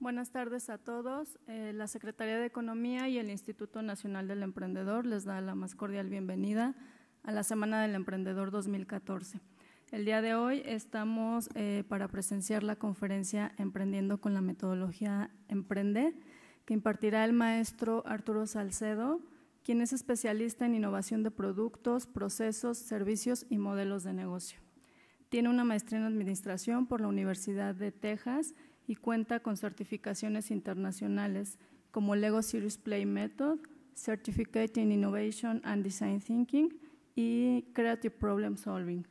Buenas tardes a todos. Eh, la Secretaría de Economía y el Instituto Nacional del Emprendedor les da la más cordial bienvenida a la Semana del Emprendedor 2014. El día de hoy estamos eh, para presenciar la conferencia Emprendiendo con la metodología Emprende, que impartirá el maestro Arturo Salcedo, quien es especialista en innovación de productos, procesos, servicios y modelos de negocio. Tiene una maestría en administración por la Universidad de Texas y cuenta con certificaciones internacionales como Lego Series Play Method, Certificate in Innovation and Design Thinking y Creative Problem Solving.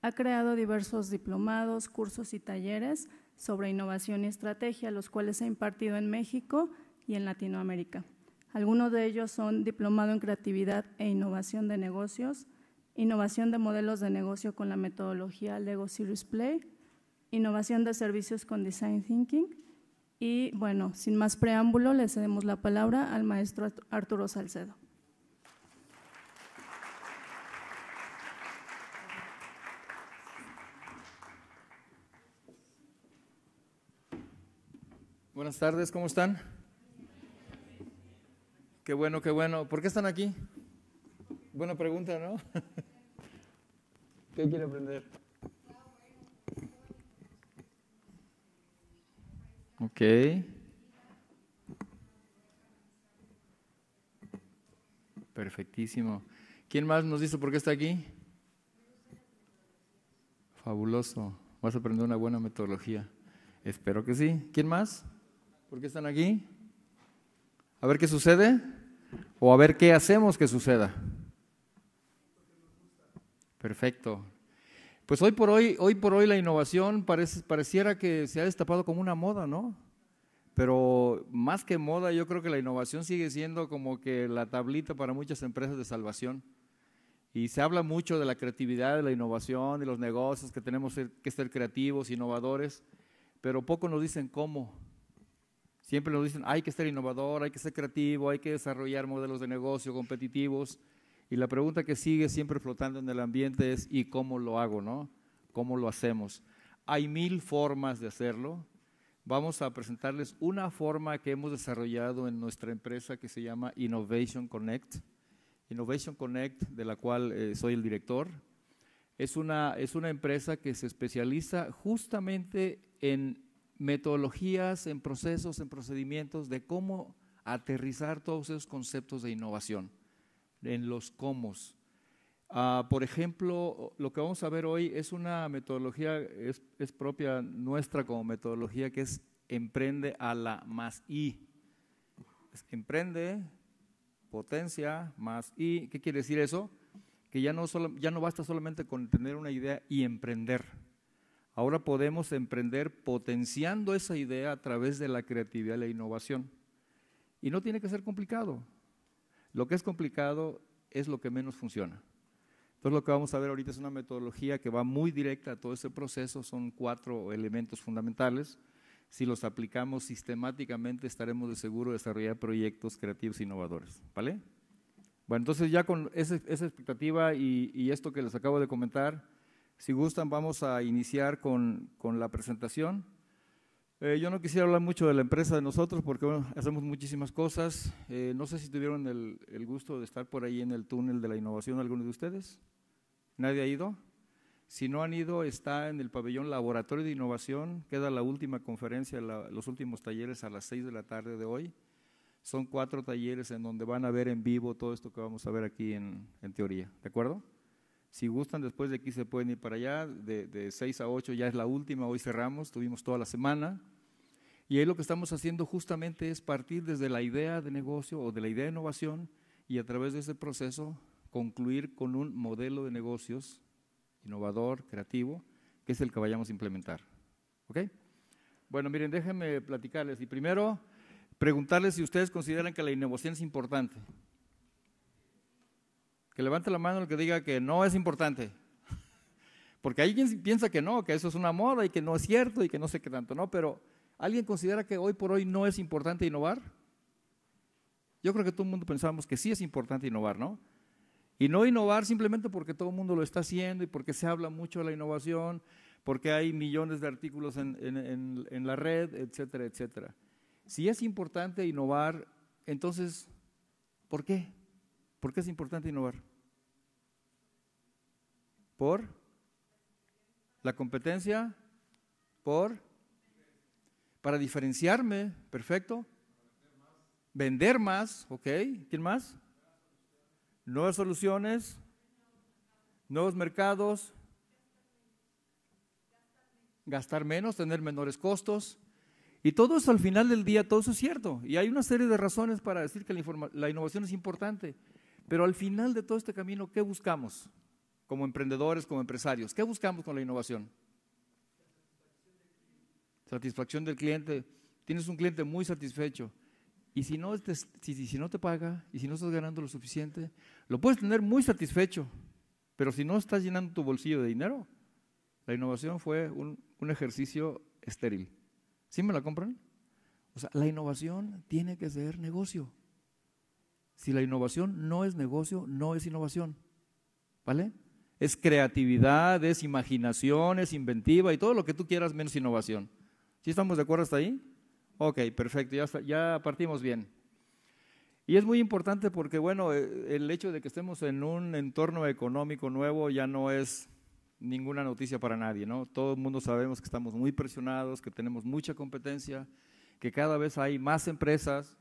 Ha creado diversos diplomados, cursos y talleres sobre innovación y estrategia, los cuales ha impartido en México y en Latinoamérica. Algunos de ellos son Diplomado en Creatividad e Innovación de Negocios, Innovación de Modelos de Negocio con la metodología Lego Series Play innovación de servicios con design thinking. Y bueno, sin más preámbulo, le cedemos la palabra al maestro Arturo Salcedo. Buenas tardes, ¿cómo están? Qué bueno, qué bueno. ¿Por qué están aquí? Buena pregunta, ¿no? ¿Qué quiere aprender? Ok. Perfectísimo. ¿Quién más nos dice por qué está aquí? Fabuloso. Vas a aprender una buena metodología. Espero que sí. ¿Quién más? ¿Por qué están aquí? A ver qué sucede o a ver qué hacemos que suceda. Perfecto. Pues hoy por hoy, hoy por hoy la innovación parece, pareciera que se ha destapado como una moda, ¿no? Pero más que moda, yo creo que la innovación sigue siendo como que la tablita para muchas empresas de salvación. Y se habla mucho de la creatividad, de la innovación, de los negocios, que tenemos que ser creativos, innovadores, pero poco nos dicen cómo. Siempre nos dicen, hay que ser innovador, hay que ser creativo, hay que desarrollar modelos de negocio competitivos. Y la pregunta que sigue siempre flotando en el ambiente es, ¿y cómo lo hago, no? ¿Cómo lo hacemos? Hay mil formas de hacerlo. Vamos a presentarles una forma que hemos desarrollado en nuestra empresa que se llama Innovation Connect. Innovation Connect, de la cual eh, soy el director, es una empresa que se especializa justamente en metodologías, en procesos, en procedimientos de cómo aterrizar todos esos conceptos de innovación en los comos. Ah, por ejemplo, lo que vamos a ver hoy es una metodología, es, propia nuestra como metodología, que es emprende a la más I. emprende, potencia, más I. ¿Qué quiere decir eso? Que ya no, solo, ya no basta solamente con tener una idea y emprender. Ahora podemos emprender potenciando esa idea a través de la creatividad y la innovación. Y no tiene que ser complicado. Lo que es complicado es lo que menos funciona. Entonces lo que vamos a ver ahorita es una metodología que va muy directa a todo ese proceso, son cuatro elementos fundamentales. Si los aplicamos sistemáticamente estaremos de seguro desarrollar proyectos creativos e innovadores. ¿Vale? Bueno, entonces ya con esa expectativa y, esto que les acabo de comentar, si gustan vamos a iniciar con la presentación. Eh, yo no quisiera hablar mucho de la empresa de nosotros porque hacemos muchísimas cosas. Eh, no sé si tuvieron el, el, gusto de estar por ahí en el túnel de la innovación ¿alguno de ustedes. ¿Nadie ha ido? Si no han ido, está en el pabellón Laboratorio de Innovación. Queda la última conferencia, los últimos talleres a las seis de la tarde de hoy. Son cuatro talleres en donde van a ver en vivo todo esto que vamos a ver aquí en, en teoría. ¿De acuerdo? Si gustan, después de aquí se pueden ir para allá, de, de 6 a 8 ya es la última, hoy cerramos, tuvimos toda la semana. Y ahí lo que estamos haciendo justamente es partir desde la idea de negocio o de la idea de innovación y a través de ese proceso concluir con un modelo de negocios innovador, creativo, que es el que vayamos a implementar. ¿Ok? Bueno, miren, déjenme platicarles. Y primero, preguntarles si ustedes consideran que la innovación es importante. Que levante la mano el que diga que no es importante. Porque alguien quien piensa que no, que eso es una moda y que no es cierto y que no sé qué tanto, ¿no? Pero ¿alguien considera que hoy por hoy no es importante innovar? Yo creo que todo el mundo pensamos que sí es importante innovar, ¿no? Y no innovar simplemente porque todo el mundo lo está haciendo y porque se habla mucho de la innovación, porque hay millones de artículos en, en la red, etcétera, etcétera. Si es importante innovar, entonces, ¿por qué? ¿Por qué es importante innovar? por la competencia, por para diferenciarme, perfecto. Vender más, ok. ¿Quién más? Nuevas soluciones, nuevos mercados, gastar menos, tener menores costos. Y todo eso al final del día, todo eso es cierto. Y hay una serie de razones para decir que la, la, innovación es importante. Pero al final de todo este camino, ¿qué buscamos? como emprendedores, como empresarios. ¿Qué buscamos con la innovación? Satisfacción del cliente. Tienes un cliente muy satisfecho. Y si no, te, paga y si no estás ganando lo suficiente, lo puedes tener muy satisfecho, pero si no estás llenando tu bolsillo de dinero, la innovación fue un, un ejercicio estéril. ¿Sí me la compran? O sea, la innovación tiene que ser negocio. Si la innovación no es negocio, no es innovación. ¿Vale? es creatividad, es imaginación, es inventiva y todo lo que tú quieras menos innovación. ¿Sí estamos de acuerdo hasta ahí? Ok, perfecto, ya, ya partimos bien. Y es muy importante porque, bueno, eh, el hecho de que estemos en un entorno económico nuevo ya no es ninguna noticia para nadie, ¿no? Todo el mundo sabemos que estamos muy presionados, que tenemos mucha competencia, que cada vez hay más empresas.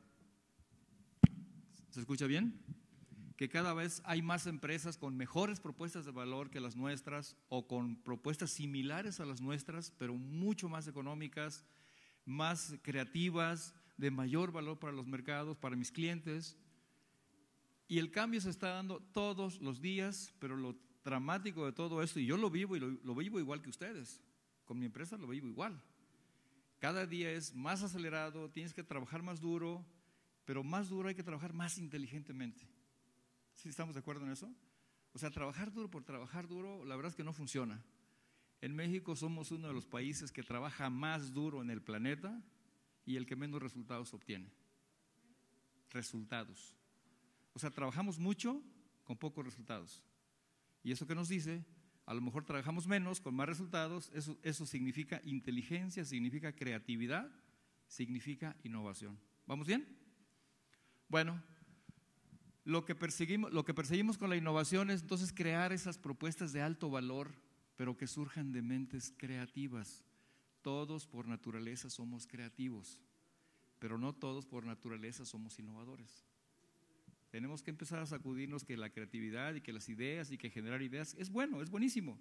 ¿Se escucha bien? que cada vez hay más empresas con mejores propuestas de valor que las nuestras o con propuestas similares a las nuestras, pero mucho más económicas, más creativas, de mayor valor para los mercados, para mis clientes. Y el cambio se está dando todos los días, pero lo dramático de todo esto, y yo lo vivo y lo, vivo igual que ustedes, con mi empresa lo vivo igual. Cada día es más acelerado, tienes que trabajar más duro, pero más duro hay que trabajar más inteligentemente. ¿Sí estamos de acuerdo en eso? O sea, trabajar duro por trabajar duro, la verdad es que no funciona. En México somos uno de los países que trabaja más duro en el planeta y el que menos resultados obtiene. Resultados. O sea, trabajamos mucho con pocos resultados. ¿Y eso que nos dice? A lo mejor trabajamos menos con más resultados. Eso, eso significa inteligencia, significa creatividad, significa innovación. ¿Vamos bien? Bueno, lo que, perseguimos, lo que perseguimos con la innovación es entonces crear esas propuestas de alto valor, pero que surjan de mentes creativas. Todos por naturaleza somos creativos, pero no todos por naturaleza somos innovadores. Tenemos que empezar a sacudirnos que la creatividad y que las ideas y que generar ideas es bueno, es buenísimo.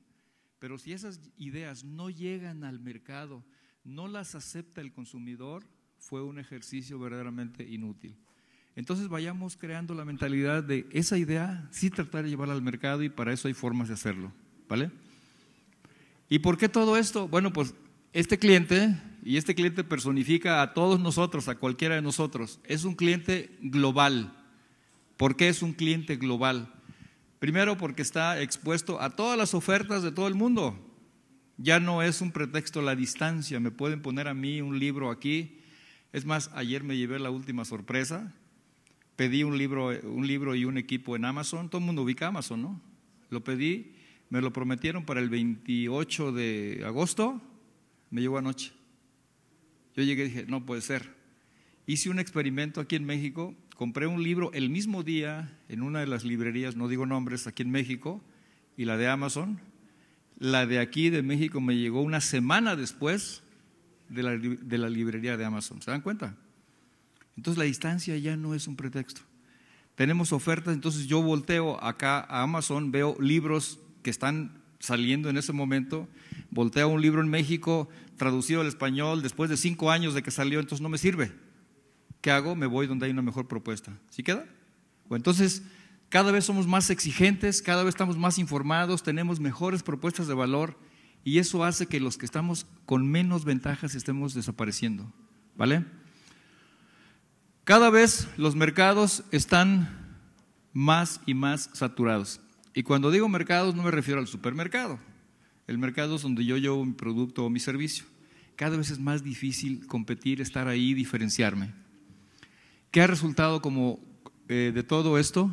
Pero si esas ideas no llegan al mercado, no las acepta el consumidor, fue un ejercicio verdaderamente inútil. Entonces vayamos creando la mentalidad de esa idea, sí tratar de llevarla al mercado y para eso hay formas de hacerlo, ¿vale? ¿Y por qué todo esto? Bueno, pues este cliente, y este cliente personifica a todos nosotros, a cualquiera de nosotros, es un cliente global. ¿Por qué es un cliente global? Primero porque está expuesto a todas las ofertas de todo el mundo. Ya no es un pretexto la distancia, me pueden poner a mí un libro aquí. Es más, ayer me llevé la última sorpresa pedí un libro, un libro y un equipo en Amazon, todo el mundo ubica Amazon, ¿no? Lo pedí, me lo prometieron para el 28 de agosto, me llegó anoche. Yo llegué y dije, no puede ser. Hice un experimento aquí en México, compré un libro el mismo día en una de las librerías, no digo nombres, aquí en México, y la de Amazon. La de aquí de México me llegó una semana después de la librería de Amazon. ¿Se dan cuenta? Entonces la distancia ya no es un pretexto. Tenemos ofertas, entonces yo volteo acá a Amazon, veo libros que están saliendo en ese momento, volteo un libro en México traducido al español después de cinco años de que salió, entonces no me sirve. ¿Qué hago? Me voy donde hay una mejor propuesta. ¿Sí queda? O entonces, cada vez somos más exigentes, cada vez estamos más informados, tenemos mejores propuestas de valor y eso hace que los que estamos con menos ventajas estemos desapareciendo. ¿Vale? Cada vez los mercados están más y más saturados. Y cuando digo mercados no me refiero al supermercado. El mercado es donde yo llevo mi producto o mi servicio. Cada vez es más difícil competir, estar ahí, diferenciarme. ¿Qué ha resultado como eh, de todo esto?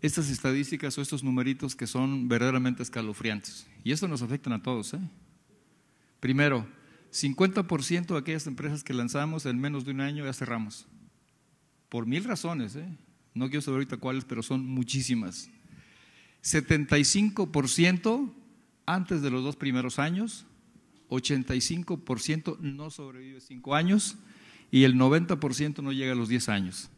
Estas estadísticas o estos numeritos que son verdaderamente escalofriantes. Y esto nos afecta a todos. ¿eh? Primero, 50% de aquellas empresas que lanzamos en menos de un año ya cerramos por mil razones, ¿eh? no quiero saber ahorita cuáles, pero son muchísimas. 75% antes de los dos primeros años, 85% no sobrevive cinco años y el 90% no llega a los 10 años.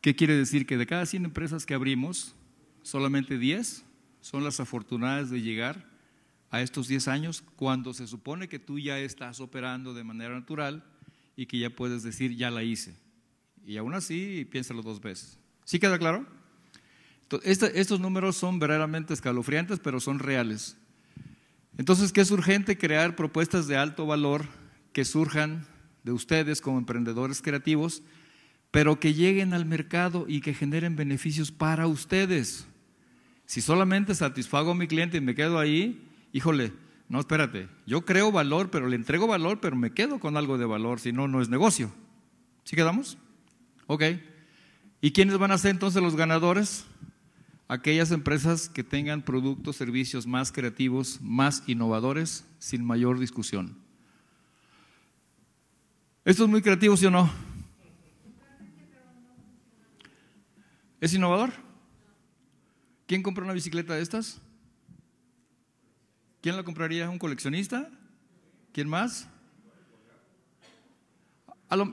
¿Qué quiere decir? Que de cada 100 empresas que abrimos, solamente 10 son las afortunadas de llegar a estos 10 años cuando se supone que tú ya estás operando de manera natural y que ya puedes decir, ya la hice. Y aún así, piénsalo dos veces. ¿Sí queda claro? estos números son verdaderamente escalofriantes, pero son reales. Entonces, qué es urgente crear propuestas de alto valor que surjan de ustedes como emprendedores creativos, pero que lleguen al mercado y que generen beneficios para ustedes. Si solamente satisfago a mi cliente y me quedo ahí, híjole, no, espérate, yo creo valor, pero le entrego valor, pero me quedo con algo de valor, si no, no es negocio. ¿Sí quedamos? Ok. ¿Y quiénes van a ser entonces los ganadores? Aquellas empresas que tengan productos, servicios más creativos, más innovadores, sin mayor discusión. ¿Esto es muy creativo, sí o no? ¿Es innovador? ¿Quién compra una bicicleta de estas? ¿Quién la compraría? ¿Un coleccionista? ¿Quién más?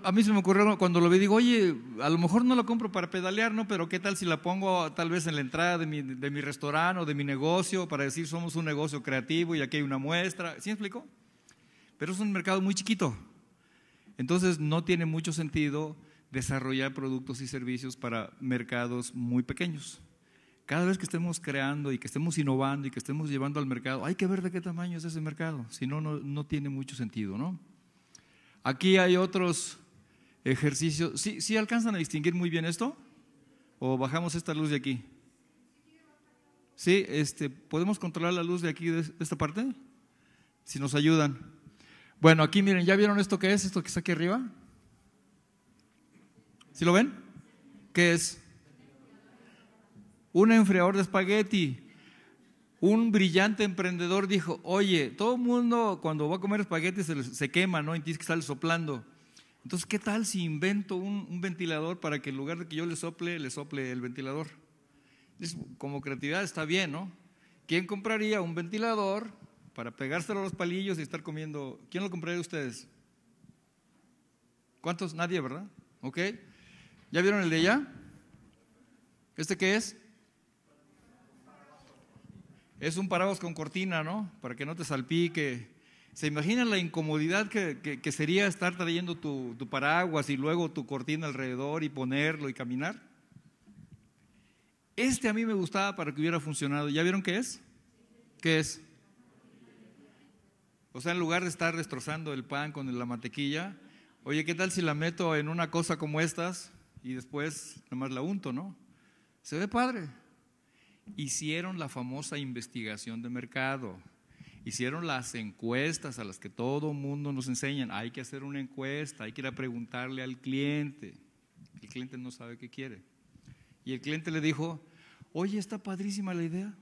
A, mí se me ocurrió cuando lo vi, digo, oye, a lo mejor no la compro para pedalear, ¿no? Pero ¿qué tal si la pongo tal vez en la entrada de mi, restaurante o de mi negocio para decir somos un negocio creativo y aquí hay una muestra? ¿Sí me explico? Pero es un mercado muy chiquito. Entonces no tiene mucho sentido desarrollar productos y servicios para mercados muy pequeños. Cada vez que estemos creando y que estemos innovando y que estemos llevando al mercado, hay que ver de qué tamaño es ese mercado, si no, no tiene mucho sentido, ¿no? Aquí hay otros ejercicios. ¿Sí, alcanzan a distinguir muy bien esto? ¿O bajamos esta luz de aquí? Sí, este, ¿podemos controlar la luz de aquí, de esta parte? Si nos ayudan. Bueno, aquí miren, ¿ya vieron esto qué es? ¿Esto que está aquí arriba? ¿Sí lo ven? ¿Qué es? Un enfriador de espagueti un brillante emprendedor dijo, oye, todo el mundo cuando va a comer espaguetis se, se, quema, ¿no? Y tienes que estar soplando. Entonces, ¿qué tal si invento un, ventilador para que en lugar de que yo le sople, le sople el ventilador? como creatividad está bien, ¿no? ¿Quién compraría un ventilador para pegárselo a los palillos y estar comiendo? ¿Quién lo compraría ustedes? ¿Cuántos? Nadie, ¿verdad? ¿Ok? ¿Ya vieron el de allá? ¿Este qué es? Es un paraguas con cortina, ¿no? Para que no te salpique. ¿Se imaginan la incomodidad que, sería estar trayendo tu, paraguas y luego tu cortina alrededor y ponerlo y caminar? Este a mí me gustaba para que hubiera funcionado. ¿Ya vieron qué es? ¿Qué es? O sea, en lugar de estar destrozando el pan con la mantequilla, oye, ¿qué tal si la meto en una cosa como estas y después nomás la unto, ¿no? Se ve padre hicieron la famosa investigación de mercado, hicieron las encuestas a las que todo mundo nos enseñan. Hay que hacer una encuesta, hay que ir a preguntarle al cliente. El cliente no sabe qué quiere. Y el cliente le dijo, oye, está padrísima la idea,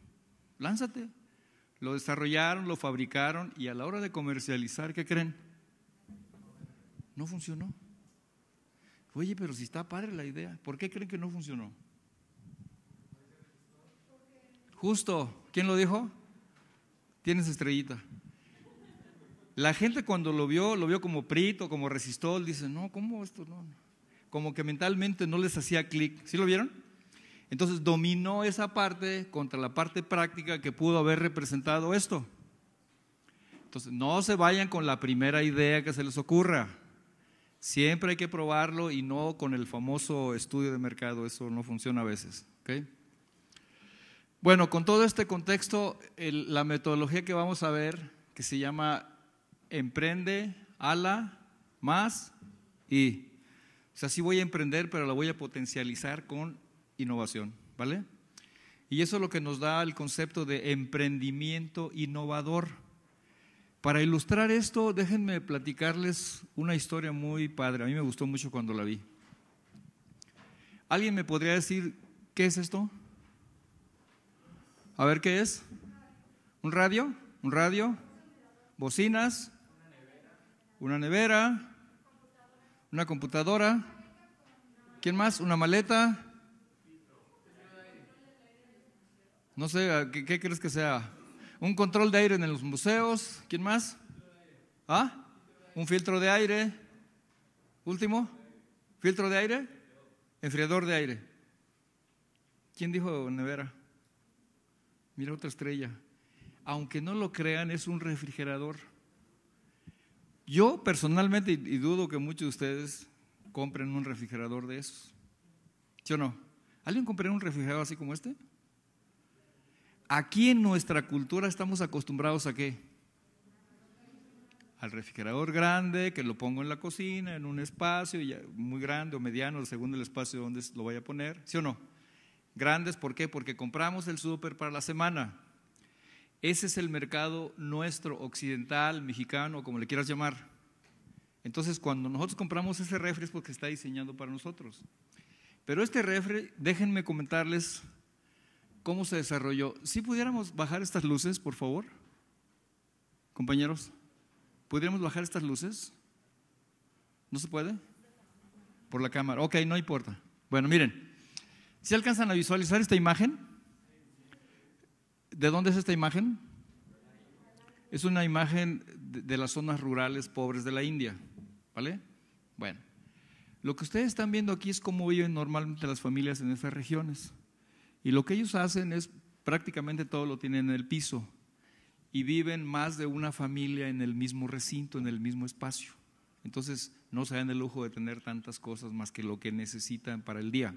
lánzate. Lo desarrollaron, lo fabricaron y a la hora de comercializar, ¿qué creen? No funcionó. Oye, pero si está padre la idea, ¿por qué creen que no funcionó? Justo, ¿quién lo dijo? Tienes estrellita. La gente cuando lo vio, lo vio como prito, como resistol, dice, no, ¿cómo esto? No, Como que mentalmente no les hacía clic. ¿Sí lo vieron? Entonces dominó esa parte contra la parte práctica que pudo haber representado esto. Entonces, no se vayan con la primera idea que se les ocurra. Siempre hay que probarlo y no con el famoso estudio de mercado, eso no funciona a veces. ¿okay? Bueno, con todo este contexto, la metodología que vamos a ver, que se llama emprende, ala, más y. O sea, sí voy a emprender, pero la voy a potencializar con innovación, ¿vale? Y eso es lo que nos da el concepto de emprendimiento innovador. Para ilustrar esto, déjenme platicarles una historia muy padre. A mí me gustó mucho cuando la vi. ¿Alguien me podría decir qué es esto? A ver qué es. ¿Un radio? ¿Un radio? ¿Bocinas? ¿Una nevera? ¿Una computadora? ¿Quién más? ¿Una maleta? No sé, ¿qué, crees que sea? ¿Un control de aire en los museos? ¿Quién más? ¿Ah? ¿Un filtro de aire? Último. ¿Filtro de aire? Enfriador de aire. ¿Quién dijo nevera? Mira otra estrella. Aunque no lo crean, es un refrigerador. Yo personalmente, y dudo que muchos de ustedes compren un refrigerador de esos. ¿Sí o no? ¿Alguien compraría un refrigerador así como este? Aquí en nuestra cultura estamos acostumbrados a qué? Al refrigerador grande, que lo pongo en la cocina, en un espacio muy grande o mediano, según el espacio donde lo vaya a poner. ¿Sí o no? Grandes, ¿por qué? Porque compramos el súper para la semana. Ese es el mercado nuestro, occidental, mexicano, como le quieras llamar. Entonces, cuando nosotros compramos ese refresco es porque está diseñado para nosotros. Pero este refresco, déjenme comentarles cómo se desarrolló. Si pudiéramos bajar estas luces, por favor, compañeros, ¿pudiéramos bajar estas luces? ¿No se puede? Por la cámara. Ok, no importa. Bueno, miren. ¿Se alcanzan a visualizar esta imagen? ¿De dónde es esta imagen? Es una imagen de las zonas rurales pobres de la India, ¿vale? Bueno, lo que ustedes están viendo aquí es cómo viven normalmente las familias en esas regiones. Y lo que ellos hacen es prácticamente todo lo tienen en el piso y viven más de una familia en el mismo recinto, en el mismo espacio. Entonces no se dan el lujo de tener tantas cosas más que lo que necesitan para el día.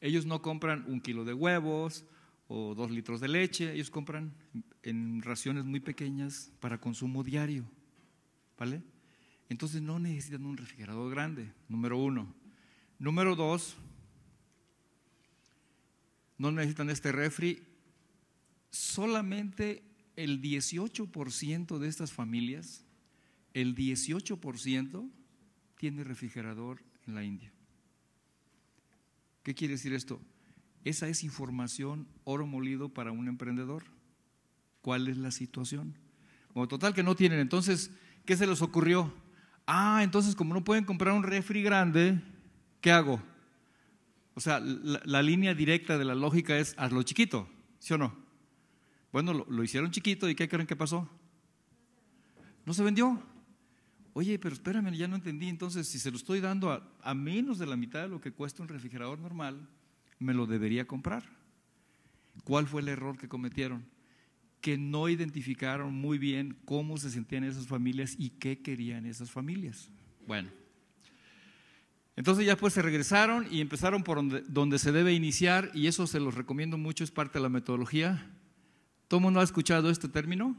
Ellos no compran un kilo de huevos o dos litros de leche, ellos compran en raciones muy pequeñas para consumo diario. ¿Vale? Entonces no necesitan un refrigerador grande, número uno. Número dos, no necesitan este refri. Solamente el 18% de estas familias, el 18% tiene refrigerador en la India. ¿Qué quiere decir esto? Esa es información oro molido para un emprendedor. ¿Cuál es la situación? Como total que no tienen. Entonces, ¿qué se les ocurrió? Ah, entonces como no pueden comprar un refri grande, ¿qué hago? O sea, la, línea directa de la lógica es hazlo chiquito, ¿sí o no? Bueno, lo hicieron chiquito y ¿qué creen que pasó? No se vendió. Oye, pero espérame, ya no entendí. Entonces, si se lo estoy dando a, menos de la mitad de lo que cuesta un refrigerador normal, me lo debería comprar. ¿Cuál fue el error que cometieron? Que no identificaron muy bien cómo se sentían esas familias y qué querían esas familias. Bueno, entonces ya pues se regresaron y empezaron por donde, donde, se debe iniciar y eso se los recomiendo mucho, es parte de la metodología. ¿Todo mundo ha escuchado este término?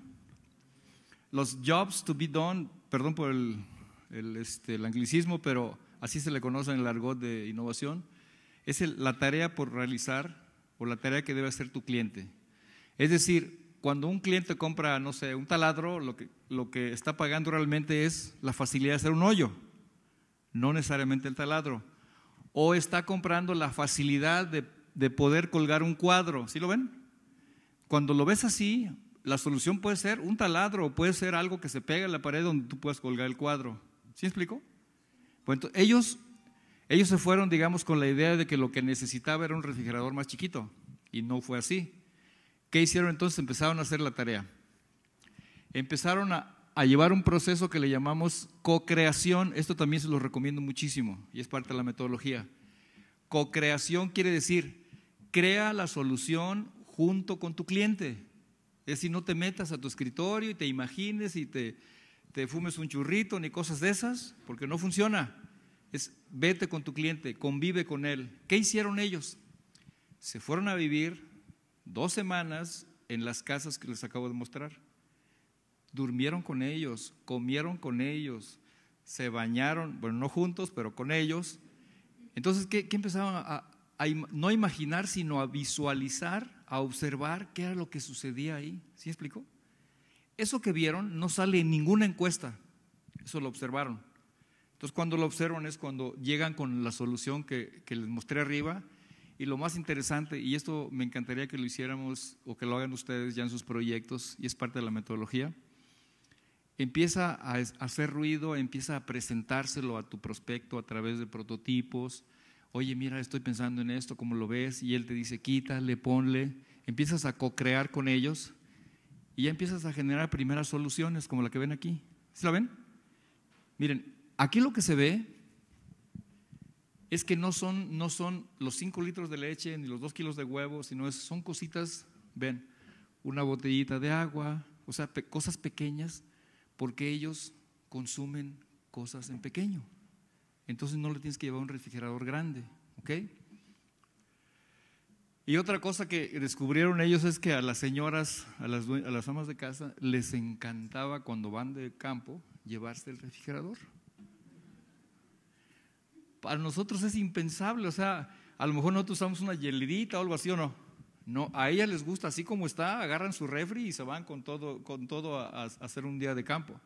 Los jobs to be done perdón por este, el, anglicismo, pero así se le conoce en el argot de innovación, es la tarea por realizar o la tarea que debe hacer tu cliente. Es decir, cuando un cliente compra, no sé, un taladro, lo que, lo que está pagando realmente es la facilidad de hacer un hoyo, no necesariamente el taladro. O está comprando la facilidad de, de poder colgar un cuadro, ¿sí lo ven? Cuando lo ves así, la solución puede ser un taladro o puede ser algo que se pega en la pared donde tú puedas colgar el cuadro. ¿Sí explicó? Bueno, pues ellos, ellos se fueron, digamos, con la idea de que lo que necesitaba era un refrigerador más chiquito y no fue así. ¿Qué hicieron entonces? Empezaron a hacer la tarea. Empezaron a, llevar un proceso que le llamamos co-creación. Esto también se lo recomiendo muchísimo y es parte de la metodología. Co-creación quiere decir, crea la solución junto con tu cliente. Es si no te metas a tu escritorio y te imagines y te, fumes un churrito ni cosas de esas, porque no funciona. Es vete con tu cliente, convive con él. ¿Qué hicieron ellos? Se fueron a vivir dos semanas en las casas que les acabo de mostrar. Durmieron con ellos, comieron con ellos, se bañaron, bueno, no juntos, pero con ellos. Entonces, ¿qué, empezaban a no imaginar, sino a visualizar a observar qué era lo que sucedía ahí. ¿Sí explicó? Eso que vieron no sale en ninguna encuesta, eso lo observaron. Entonces cuando lo observan es cuando llegan con la solución que, que les mostré arriba y lo más interesante, y esto me encantaría que lo hiciéramos o que lo hagan ustedes ya en sus proyectos y es parte de la metodología, empieza a hacer ruido, empieza a presentárselo a tu prospecto a través de prototipos, oye, mira, estoy pensando en esto, ¿cómo lo ves? Y él te dice, quítale, ponle. Empiezas a co-crear con ellos y ya empiezas a generar primeras soluciones como la que ven aquí. ¿Sí la ven? Miren, aquí lo que se ve es que no son, no son los 5 litros de leche ni los 2 kilos de huevo, sino es, son cositas, ven, una botellita de agua, o sea, cosas pequeñas, porque ellos consumen cosas en pequeño entonces no le tienes que llevar un refrigerador grande, ¿ok? Y otra cosa que descubrieron ellos es que a las señoras, a las, amas de casa, les encantaba cuando van de campo llevarse el refrigerador. Para nosotros es impensable, o sea, a lo mejor nosotros usamos una hielidita o algo así o no. No, a ellas les gusta así como está, agarran su refri y se van con todo, con todo a hacer un día de campo.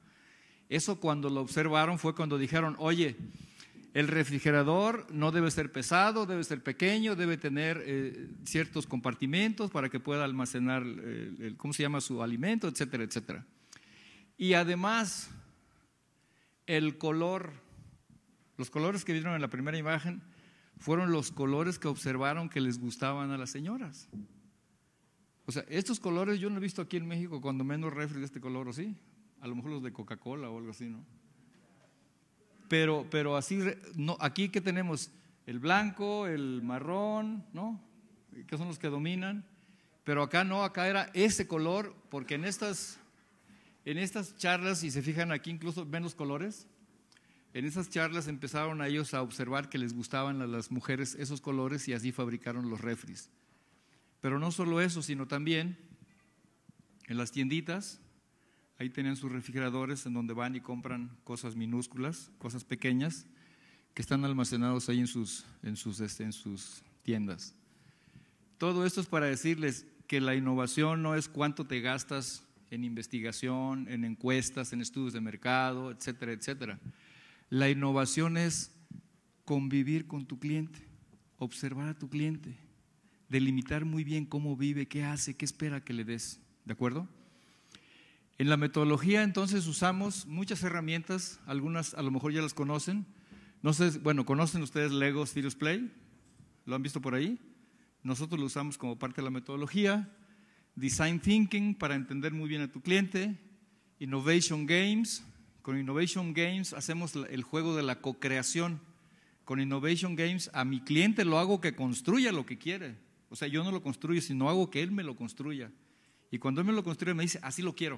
Eso cuando lo observaron fue cuando dijeron, oye, el refrigerador no debe ser pesado, debe ser pequeño, debe tener eh, ciertos compartimentos para que pueda almacenar, ¿cómo se llama?, su alimento, etcétera, etcétera. Y además, el color, los colores que vieron en la primera imagen fueron los colores que observaron que les gustaban a las señoras. O sea, estos colores yo no he visto aquí en México, cuando menos refri de este color, ¿o sí? A lo mejor los de Coca-Cola o algo así, ¿no? pero, así, aquí que tenemos el blanco, el marrón, ¿no? Que son los que dominan. Pero acá no, acá era ese color, porque en estas, en estas charlas, y se fijan aquí incluso ven los colores, en esas charlas empezaron a ellos a observar que les gustaban a las mujeres esos colores y así fabricaron los refris. Pero no solo eso, sino también en las tienditas Ahí tienen sus refrigeradores en donde van y compran cosas minúsculas, cosas pequeñas, que están almacenados ahí en sus, en sus, este, en sus tiendas. Todo esto es para decirles que la innovación no es cuánto te gastas en investigación, en encuestas, en estudios de mercado, etcétera, etcétera. La innovación es convivir con tu cliente, observar a tu cliente, delimitar muy bien cómo vive, qué hace, qué espera que le des. ¿De acuerdo? En la metodología entonces usamos muchas herramientas, algunas a lo mejor ya las conocen. No sé, bueno, ¿conocen ustedes Lego Serious Play? ¿Lo han visto por ahí? Nosotros lo usamos como parte de la metodología. Design Thinking para entender muy bien a tu cliente. Innovation Games. Con Innovation Games hacemos el juego de la co-creación. Con Innovation Games a mi cliente lo hago que construya lo que quiere. O sea, yo no lo construyo, sino hago que él me lo construya. Y cuando él me lo construye me dice, así lo quiero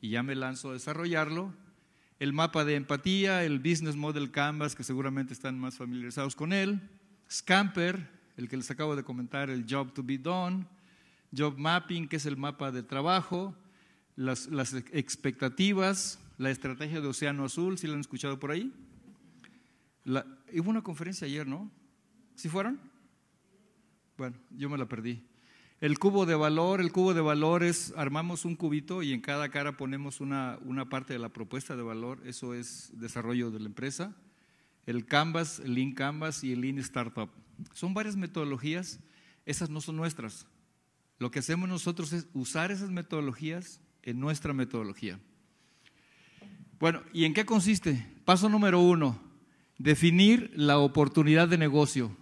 y ya me lanzo a desarrollarlo. El mapa de empatía, el Business Model Canvas, que seguramente están más familiarizados con él. Scamper, el que les acabo de comentar, el Job to be Done. Job Mapping, que es el mapa de trabajo. Las, expectativas, la estrategia de Océano Azul, si lo han escuchado por ahí. hubo una conferencia ayer, ¿no? ¿Sí fueron? Bueno, yo me la perdí. El cubo de valor, el cubo de valor es, armamos un cubito y en cada cara ponemos una, una parte de la propuesta de valor, eso es desarrollo de la empresa. El Canvas, el Lean Canvas y el Lean Startup. Son varias metodologías, esas no son nuestras. Lo que hacemos nosotros es usar esas metodologías en nuestra metodología. Bueno, ¿y en qué consiste? Paso número uno, definir la oportunidad de negocio.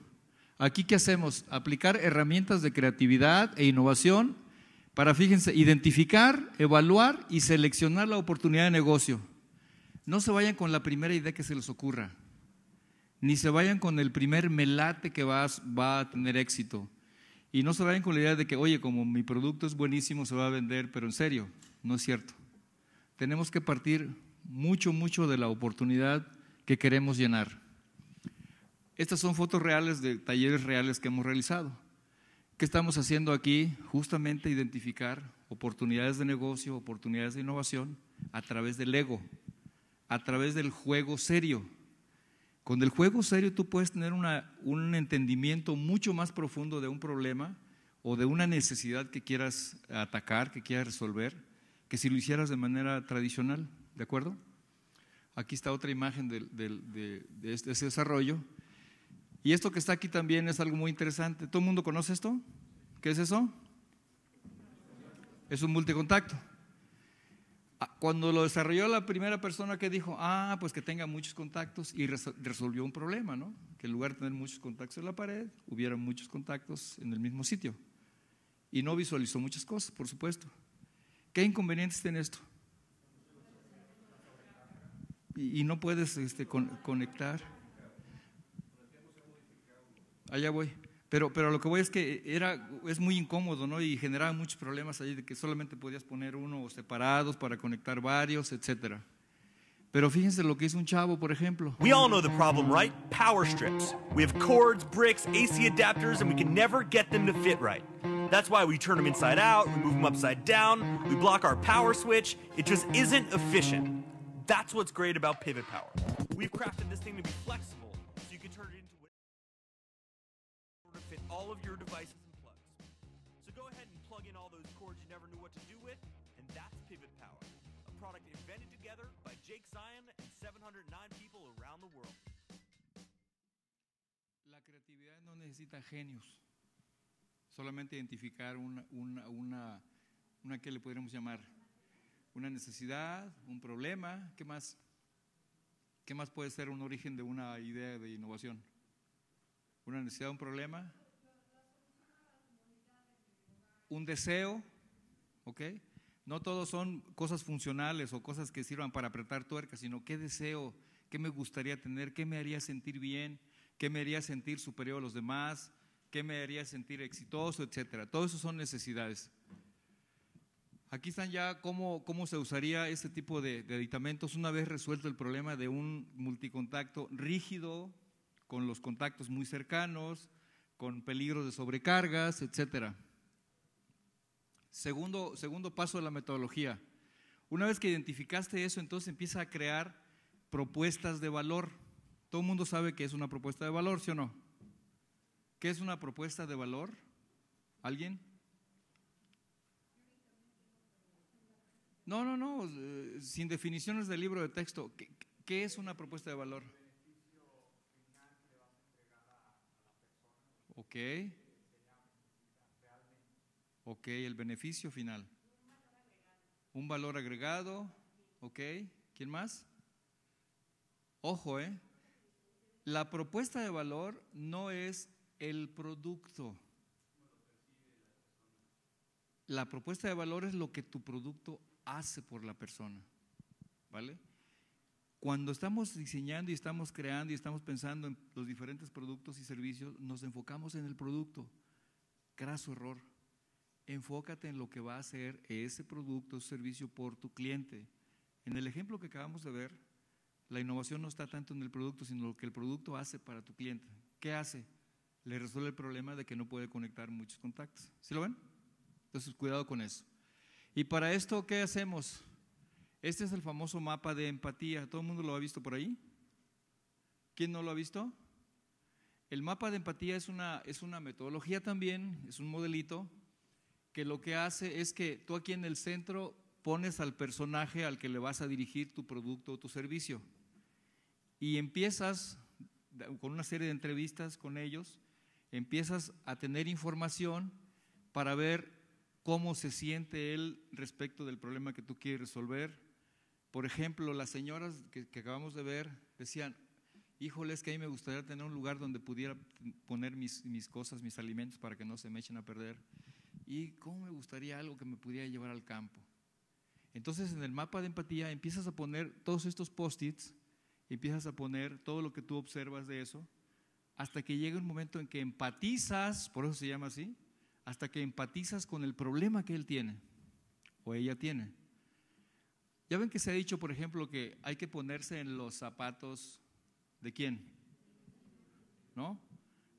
Aquí, ¿qué hacemos? Aplicar herramientas de creatividad e innovación para, fíjense, identificar, evaluar y seleccionar la oportunidad de negocio. No se vayan con la primera idea que se les ocurra, ni se vayan con el primer melate que va a, va a tener éxito. Y no se vayan con la idea de que, oye, como mi producto es buenísimo, se va a vender, pero en serio, no es cierto. Tenemos que partir mucho, mucho de la oportunidad que queremos llenar. Estas son fotos reales de talleres reales que hemos realizado. ¿Qué estamos haciendo aquí? Justamente identificar oportunidades de negocio, oportunidades de innovación a través del ego, a través del juego serio. Con el juego serio tú puedes tener un entendimiento mucho más profundo de un problema o de una necesidad que quieras atacar, que quieras resolver, que si lo hicieras de manera tradicional, ¿de acuerdo? Aquí está otra imagen este, de, ese desarrollo. Y esto que está aquí también es algo muy interesante. ¿Todo el mundo conoce esto? ¿Qué es eso? Es un multicontacto. Ah, cuando lo desarrolló la primera persona que dijo, ah, pues que tenga muchos contactos y resolvió un problema, ¿no? Que en lugar de tener muchos contactos en la pared, hubiera muchos contactos en el mismo sitio. Y no visualizó muchas cosas, por supuesto. ¿Qué inconvenientes tiene esto? Y, no puedes este, conectar allá voy. Pero, pero lo que voy es que era, es muy incómodo, ¿no? Y generaba muchos problemas allí de que solamente podías poner uno o separados para conectar varios, etcétera. Pero fíjense lo que hizo un chavo, por ejemplo. We all know the problem, right? Power strips. We have cords, bricks, AC adapters, and we can never get them to fit right. That's why we turn them inside out, we move them upside down, we block our power switch. It just isn't efficient. That's what's great about Pivot Power. We've crafted this thing to be flexible. all of your devices and plugs. So go ahead and plug in all those cords you never knew what to do with, and that's Pivot Power, a product invented together by Jake Zion and 709 people around the world. La creatividad no necesita genios, solamente identificar una, una, una, una que le podríamos llamar una necesidad, un problema, ¿qué más? ¿Qué más puede ser un origen de una idea de innovación? Una necesidad, un problema, un deseo, ¿ok? No todos son cosas funcionales o cosas que sirvan para apretar tuercas, sino qué deseo, qué me gustaría tener, qué me haría sentir bien, qué me haría sentir superior a los demás, qué me haría sentir exitoso, etcétera. Todo eso son necesidades. Aquí están ya cómo, cómo se usaría este tipo de, de aditamentos una vez resuelto el problema de un multicontacto rígido, con los contactos muy cercanos, con peligro de sobrecargas, etcétera. Segundo, segundo paso de la metodología. Una vez que identificaste eso, entonces empieza a crear propuestas de valor. Todo el mundo sabe que es una propuesta de valor, ¿sí o no? ¿Qué es una propuesta de valor? ¿Alguien? No, no, no, eh, sin definiciones del libro de texto. ¿Qué, qué es una propuesta de valor? Ok. Ok, el beneficio final. Un valor agregado. Ok, ¿quién más? Ojo, ¿eh? La propuesta de valor no es el producto. La propuesta de valor es lo que tu producto hace por la persona. ¿Vale? Cuando estamos diseñando y estamos creando y estamos pensando en los diferentes productos y servicios, nos enfocamos en el producto. Craso error enfócate en lo que va a hacer ese producto o servicio por tu cliente. En el ejemplo que acabamos de ver, la innovación no está tanto en el producto, sino lo que el producto hace para tu cliente. ¿Qué hace? Le resuelve el problema de que no puede conectar muchos contactos. ¿Sí lo ven? Entonces, cuidado con eso. Y para esto, ¿qué hacemos? Este es el famoso mapa de empatía. ¿Todo el mundo lo ha visto por ahí? ¿Quién no lo ha visto? El mapa de empatía es una, es una metodología también, es un modelito que lo que hace es que tú aquí en el centro pones al personaje al que le vas a dirigir tu producto o tu servicio y empiezas con una serie de entrevistas con ellos, empiezas a tener información para ver cómo se siente él respecto del problema que tú quieres resolver. Por ejemplo, las señoras que, acabamos de ver decían, híjole, es que a mí me gustaría tener un lugar donde pudiera poner mis, mis, cosas, mis alimentos para que no se me echen a perder y cómo me gustaría algo que me pudiera llevar al campo. Entonces en el mapa de empatía empiezas a poner todos estos post-its, empiezas a poner todo lo que tú observas de eso, hasta que llega un momento en que empatizas, por eso se llama así, hasta que empatizas con el problema que él tiene o ella tiene. Ya ven que se ha dicho, por ejemplo, que hay que ponerse en los zapatos de quién, ¿no?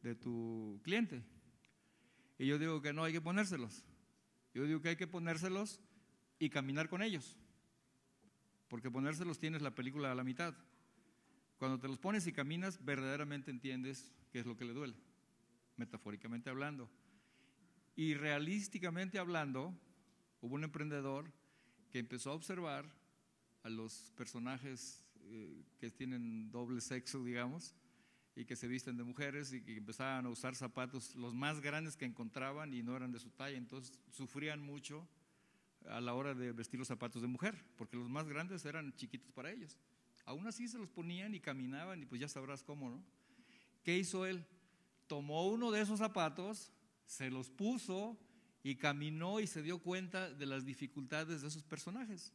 De tu cliente. Y yo digo que no hay que ponérselos. Yo digo que hay que ponérselos y caminar con ellos. Porque ponérselos tienes la película a la mitad. Cuando te los pones y caminas, verdaderamente entiendes qué es lo que le duele, metafóricamente hablando. Y realísticamente hablando, hubo un emprendedor que empezó a observar a los personajes eh, que tienen doble sexo, digamos, y que se visten de mujeres y que empezaban a usar zapatos los más grandes que encontraban y no eran de su talla, entonces sufrían mucho a la hora de vestir los zapatos de mujer, porque los más grandes eran chiquitos para ellos. Aún así se los ponían y caminaban y pues ya sabrás cómo, ¿no? ¿Qué hizo él? Tomó uno de esos zapatos, se los puso y caminó y se dio cuenta de las dificultades de esos personajes.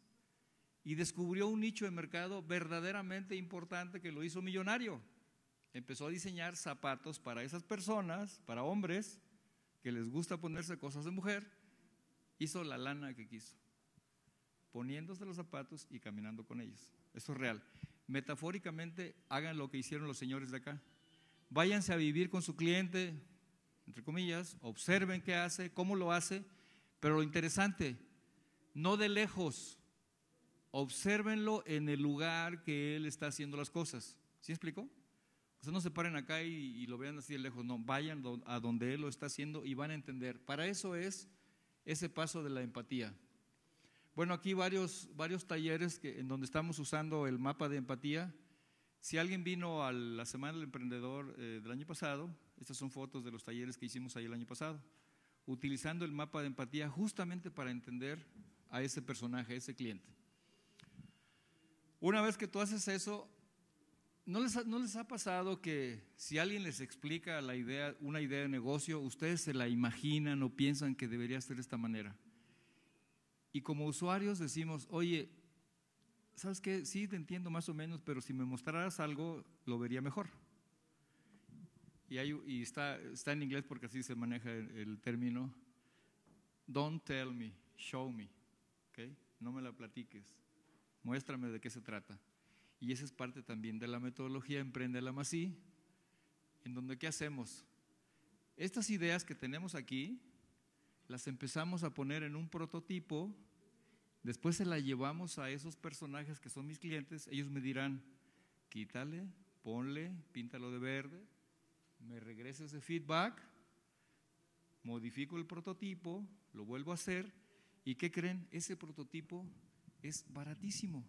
Y descubrió un nicho de mercado verdaderamente importante que lo hizo millonario empezó a diseñar zapatos para esas personas, para hombres, que les gusta ponerse cosas de mujer, hizo la lana que quiso, poniéndose los zapatos y caminando con ellos. Eso es real. Metafóricamente, hagan lo que hicieron los señores de acá. Váyanse a vivir con su cliente, entre comillas, observen qué hace, cómo lo hace, pero lo interesante, no de lejos, obsérvenlo en el lugar que él está haciendo las cosas. ¿Sí explicó? O no se paren acá y, lo vean así de lejos, no, vayan a donde Él lo está haciendo y van a entender. Para eso es ese paso de la empatía. Bueno, aquí varios, varios talleres en donde estamos usando el mapa de empatía. Si alguien vino a la Semana del Emprendedor eh, del año pasado, estas son fotos de los talleres que hicimos ahí el año pasado, utilizando el mapa de empatía justamente para entender a ese personaje, a ese cliente. Una vez que tú haces eso, ¿No les, ha, pasado que si alguien les explica la idea, una idea de negocio, ustedes se la imaginan o piensan que debería ser de esta manera? Y como usuarios decimos, oye, ¿sabes qué? Sí, te entiendo más o menos, pero si me mostraras algo, lo vería mejor. Y, está, está en inglés porque así se maneja el, el término. Don't tell me, show me. ¿okay? No me la platiques. Muéstrame de qué se trata. Y esa es parte también de la metodología Emprende la Masí, en donde ¿qué hacemos? Estas ideas que tenemos aquí, las empezamos a poner en un prototipo, después se las llevamos a esos personajes que son mis clientes, ellos me dirán, quítale, ponle, píntalo de verde, me regrese ese feedback, modifico el prototipo, lo vuelvo a hacer, ¿y qué creen? Ese prototipo es baratísimo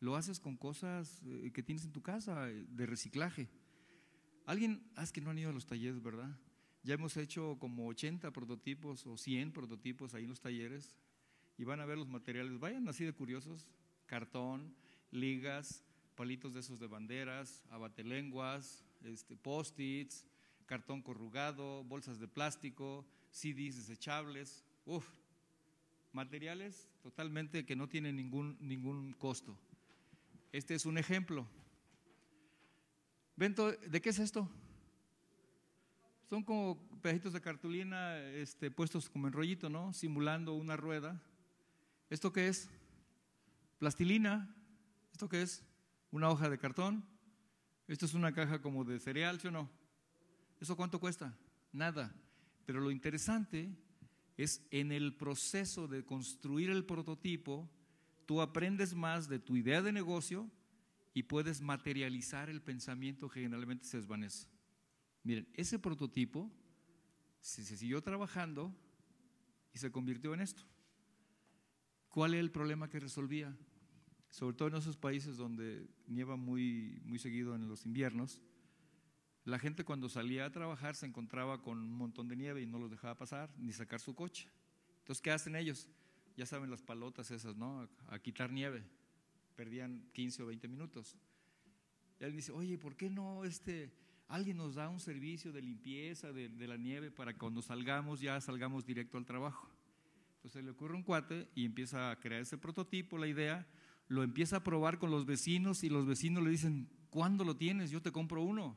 lo haces con cosas eh, que tienes en tu casa, eh, de reciclaje. Alguien, ah, es que no han ido a los talleres, ¿verdad? Ya hemos hecho como 80 prototipos o 100 prototipos ahí en los talleres y van a ver los materiales. Vayan así de curiosos, cartón, ligas, palitos de esos de banderas, abatelenguas, este, post-its, cartón corrugado, bolsas de plástico, CDs desechables, uff, materiales totalmente que no tienen ningún, ningún costo. Este es un ejemplo. ¿de qué es esto? Son como pedacitos de cartulina este, puestos como en rollito, ¿no? Simulando una rueda. ¿Esto qué es? Plastilina. ¿Esto qué es? Una hoja de cartón. Esto es una caja como de cereal, ¿sí o no? ¿Eso cuánto cuesta? Nada. Pero lo interesante es en el proceso de construir el prototipo, tú aprendes más de tu idea de negocio y puedes materializar el pensamiento que generalmente se desvanece. Miren, ese prototipo se, se siguió trabajando y se convirtió en esto. ¿Cuál era el problema que resolvía? Sobre todo en esos países donde nieva muy, muy seguido en los inviernos, la gente cuando salía a trabajar se encontraba con un montón de nieve y no los dejaba pasar ni sacar su coche. Entonces, ¿qué hacen ellos? ya saben las palotas esas, ¿no? A, quitar nieve. Perdían 15 o 20 minutos. Y él dice, oye, ¿por qué no este, alguien nos da un servicio de limpieza de, la nieve para cuando salgamos ya salgamos directo al trabajo? Entonces le ocurre un cuate y empieza a crear ese prototipo, la idea, lo empieza a probar con los vecinos y los vecinos le dicen, ¿cuándo lo tienes? Yo te compro uno.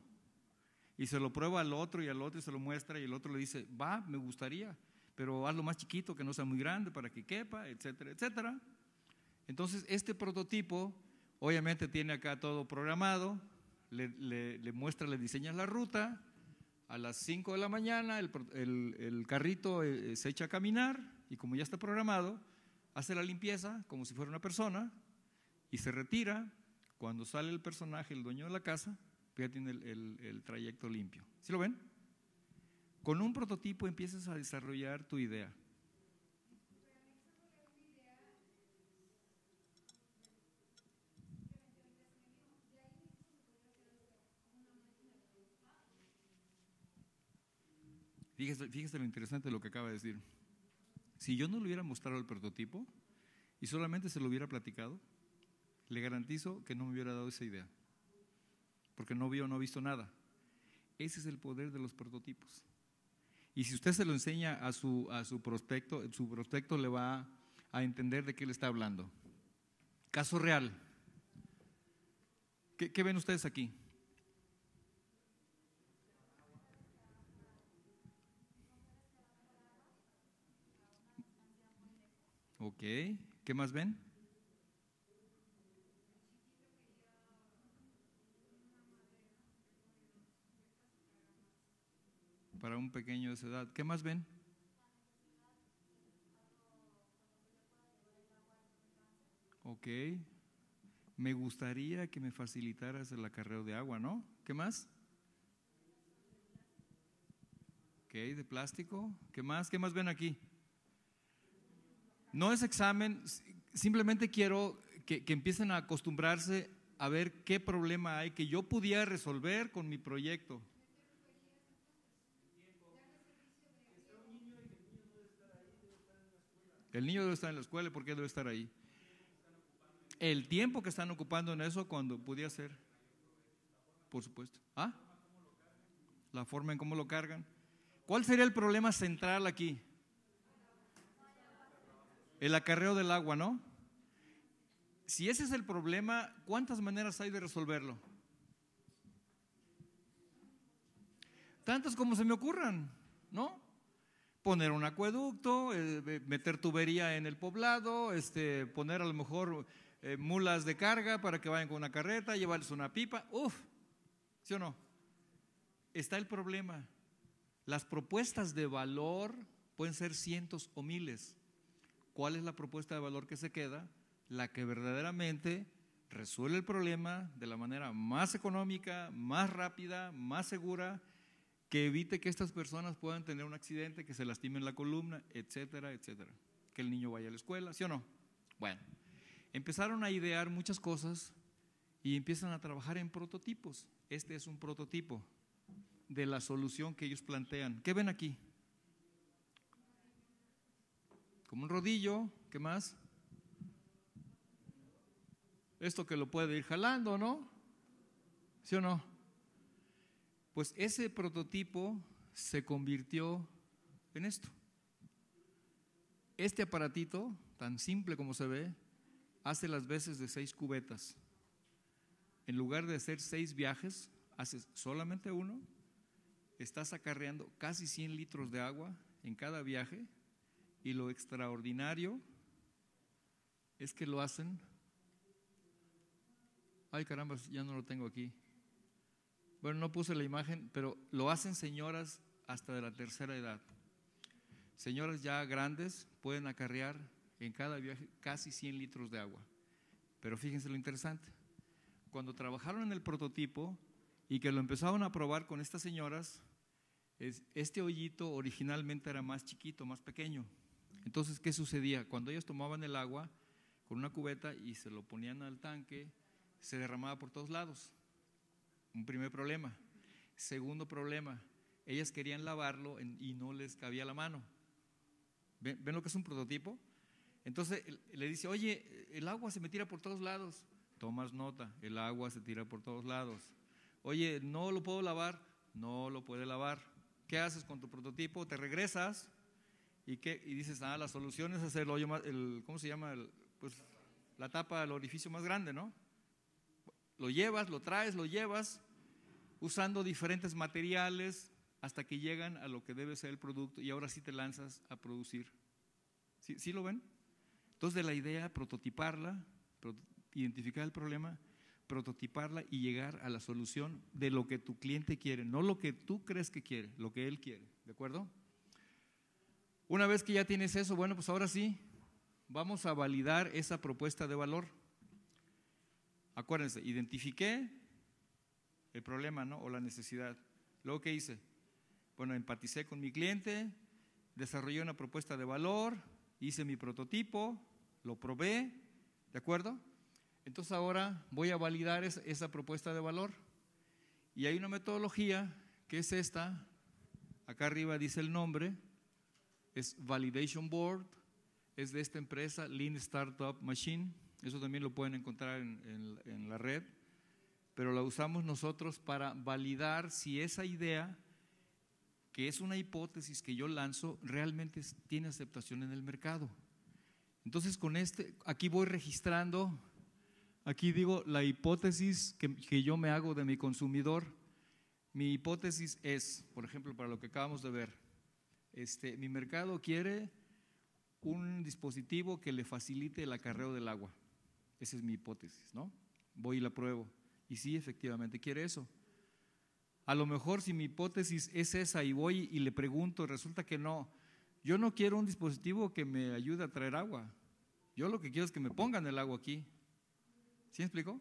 Y se lo prueba al otro y al otro se lo muestra y el otro le dice, va, me gustaría pero hazlo más chiquito, que no sea muy grande para que quepa, etcétera, etcétera. Entonces, este prototipo obviamente tiene acá todo programado, le, muestra, le diseña la ruta, a las 5 de la mañana el, carrito eh, eh, se echa a caminar y como ya está programado, hace la limpieza como si fuera una persona y se retira. Cuando sale el personaje, el dueño de la casa, ya tiene el, el trayecto limpio. ¿Sí lo ven? Con un prototipo empiezas a desarrollar tu idea. Fíjese, lo interesante de lo que acaba de decir. Si yo no le hubiera mostrado el prototipo y solamente se lo hubiera platicado, le garantizo que no me hubiera dado esa idea. Porque no vio, no ha visto nada. Ese es el poder de los prototipos. Y si usted se lo enseña a su, a su prospecto, su prospecto le va a entender de qué le está hablando. Caso real. ¿Qué, qué ven ustedes aquí? Ok, ¿qué más ven? para un pequeño de esa edad. ¿Qué más ven? Ok. Me gustaría que me facilitaras el acarreo de agua, ¿no? ¿Qué más? Ok, de plástico. ¿Qué más? ¿Qué más ven aquí? No es examen, simplemente quiero que, que, empiecen a acostumbrarse a ver qué problema hay que yo pudiera resolver con mi proyecto. El niño debe estar en la escuela, ¿por qué debe estar ahí? El tiempo que están ocupando en eso cuando podía ser, por supuesto. ¿Ah? La forma en cómo lo cargan. ¿Cuál sería el problema central aquí? El acarreo del agua, ¿no? Si ese es el problema, ¿cuántas maneras hay de resolverlo? Tantas como se me ocurran, ¿no? poner un acueducto, eh, meter tubería en el poblado, este, poner a lo mejor eh, mulas de carga para que vayan con una carreta, llevarles una pipa. uff, ¿sí o no? Está el problema. Las propuestas de valor pueden ser cientos o miles. ¿Cuál es la propuesta de valor que se queda? La que verdaderamente resuelve el problema de la manera más económica, más rápida, más segura que evite que estas personas puedan tener un accidente, que se lastimen la columna, etcétera, etcétera. Que el niño vaya a la escuela, ¿sí o no? Bueno, empezaron a idear muchas cosas y empiezan a trabajar en prototipos. Este es un prototipo de la solución que ellos plantean. ¿Qué ven aquí? Como un rodillo, ¿qué más? Esto que lo puede ir jalando, ¿no? ¿Sí o no? Pues ese prototipo se convirtió en esto. Este aparatito, tan simple como se ve, hace las veces de seis cubetas. En lugar de hacer seis viajes, haces solamente uno, estás acarreando casi 100 litros de agua en cada viaje y lo extraordinario es que lo hacen. Ay caramba, ya no lo tengo aquí bueno, no puse la imagen, pero lo hacen señoras hasta de la tercera edad. Señoras ya grandes pueden acarrear en cada viaje casi 100 litros de agua. Pero fíjense lo interesante. Cuando trabajaron en el prototipo y que lo empezaron a probar con estas señoras, este hoyito originalmente era más chiquito, más pequeño. Entonces, ¿qué sucedía? Cuando ellas tomaban el agua con una cubeta y se lo ponían al tanque, se derramaba por todos lados. Un primer problema. Segundo problema, ellas querían lavarlo y no les cabía la mano. ¿Ven, lo que es un prototipo? Entonces le dice, oye, el agua se me tira por todos lados. Tomas nota, el agua se tira por todos lados. Oye, no lo puedo lavar, no lo puede lavar. ¿Qué haces con tu prototipo? Te regresas y, qué? y dices, ah, la solución es hacer el hoyo más, ¿cómo se llama? El, pues la tapa del orificio más grande, ¿no? Lo llevas, lo traes, lo llevas, usando diferentes materiales hasta que llegan a lo que debe ser el producto y ahora sí te lanzas a producir. ¿Sí, lo ven? Entonces la idea, prototiparla, identificar el problema, prototiparla y llegar a la solución de lo que tu cliente quiere, no lo que tú crees que quiere, lo que él quiere, ¿de acuerdo? Una vez que ya tienes eso, bueno, pues ahora sí, vamos a validar esa propuesta de valor. Acuérdense, identifiqué el problema ¿no? o la necesidad. Luego, ¿qué hice? Bueno, empaticé con mi cliente, desarrollé una propuesta de valor, hice mi prototipo, lo probé, ¿de acuerdo? Entonces ahora voy a validar esa propuesta de valor. Y hay una metodología que es esta, acá arriba dice el nombre, es Validation Board, es de esta empresa Lean Startup Machine. Eso también lo pueden encontrar en, la red, pero la usamos nosotros para validar si esa idea, que es una hipótesis que yo lanzo, realmente tiene aceptación en el mercado. Entonces, con este, aquí voy registrando, aquí digo la hipótesis que, yo me hago de mi consumidor. Mi hipótesis es, por ejemplo, para lo que acabamos de ver, este, mi mercado quiere un dispositivo que le facilite el acarreo del agua. Esa es mi hipótesis, ¿no? Voy y la pruebo. Y sí, efectivamente quiere eso. A lo mejor si mi hipótesis es esa y voy y le pregunto, resulta que no. Yo no quiero un dispositivo que me ayude a traer agua. Yo lo que quiero es que me pongan el agua aquí. ¿Sí me explicó?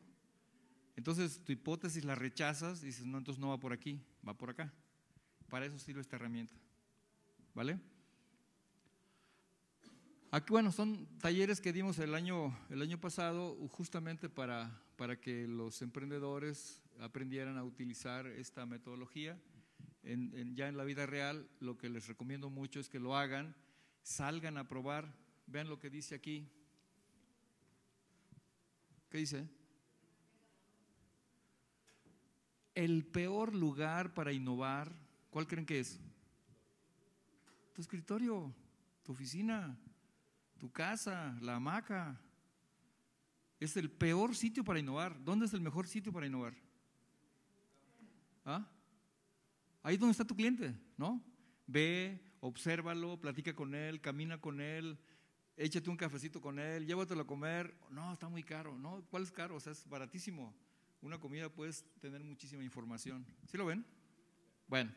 Entonces tu hipótesis la rechazas y dices, no, entonces no va por aquí, va por acá. Para eso sirve esta herramienta. ¿Vale? Aquí, bueno, son talleres que dimos el año, el año pasado justamente para, para que los emprendedores aprendieran a utilizar esta metodología. ya en la vida real, lo que les recomiendo mucho es que lo hagan, salgan a probar, vean lo que dice aquí. ¿Qué dice? El peor lugar para innovar, ¿cuál creen que es? Tu escritorio, tu oficina tu casa, la hamaca. Es el peor sitio para innovar. ¿Dónde es el mejor sitio para innovar? ¿Ah? Ahí es donde está tu cliente, ¿no? Ve, obsérvalo, platica con él, camina con él, échate un cafecito con él, llévatelo a comer. No, está muy caro. No, ¿cuál es caro? O sea, es baratísimo. Una comida puedes tener muchísima información. ¿Sí lo ven? Bueno.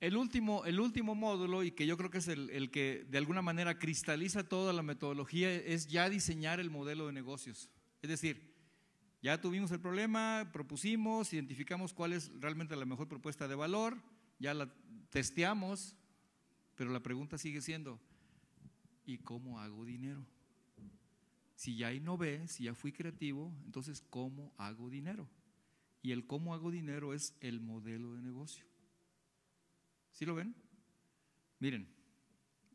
El último, el último módulo, y que yo creo que es el, el, que de alguna manera cristaliza toda la metodología, es ya diseñar el modelo de negocios. Es decir, ya tuvimos el problema, propusimos, identificamos cuál es realmente la mejor propuesta de valor, ya la testeamos, pero la pregunta sigue siendo, ¿y cómo hago dinero? Si ya innové, si ya fui creativo, entonces ¿cómo hago dinero? Y el cómo hago dinero es el modelo de negocio. ¿Sí lo ven? Miren,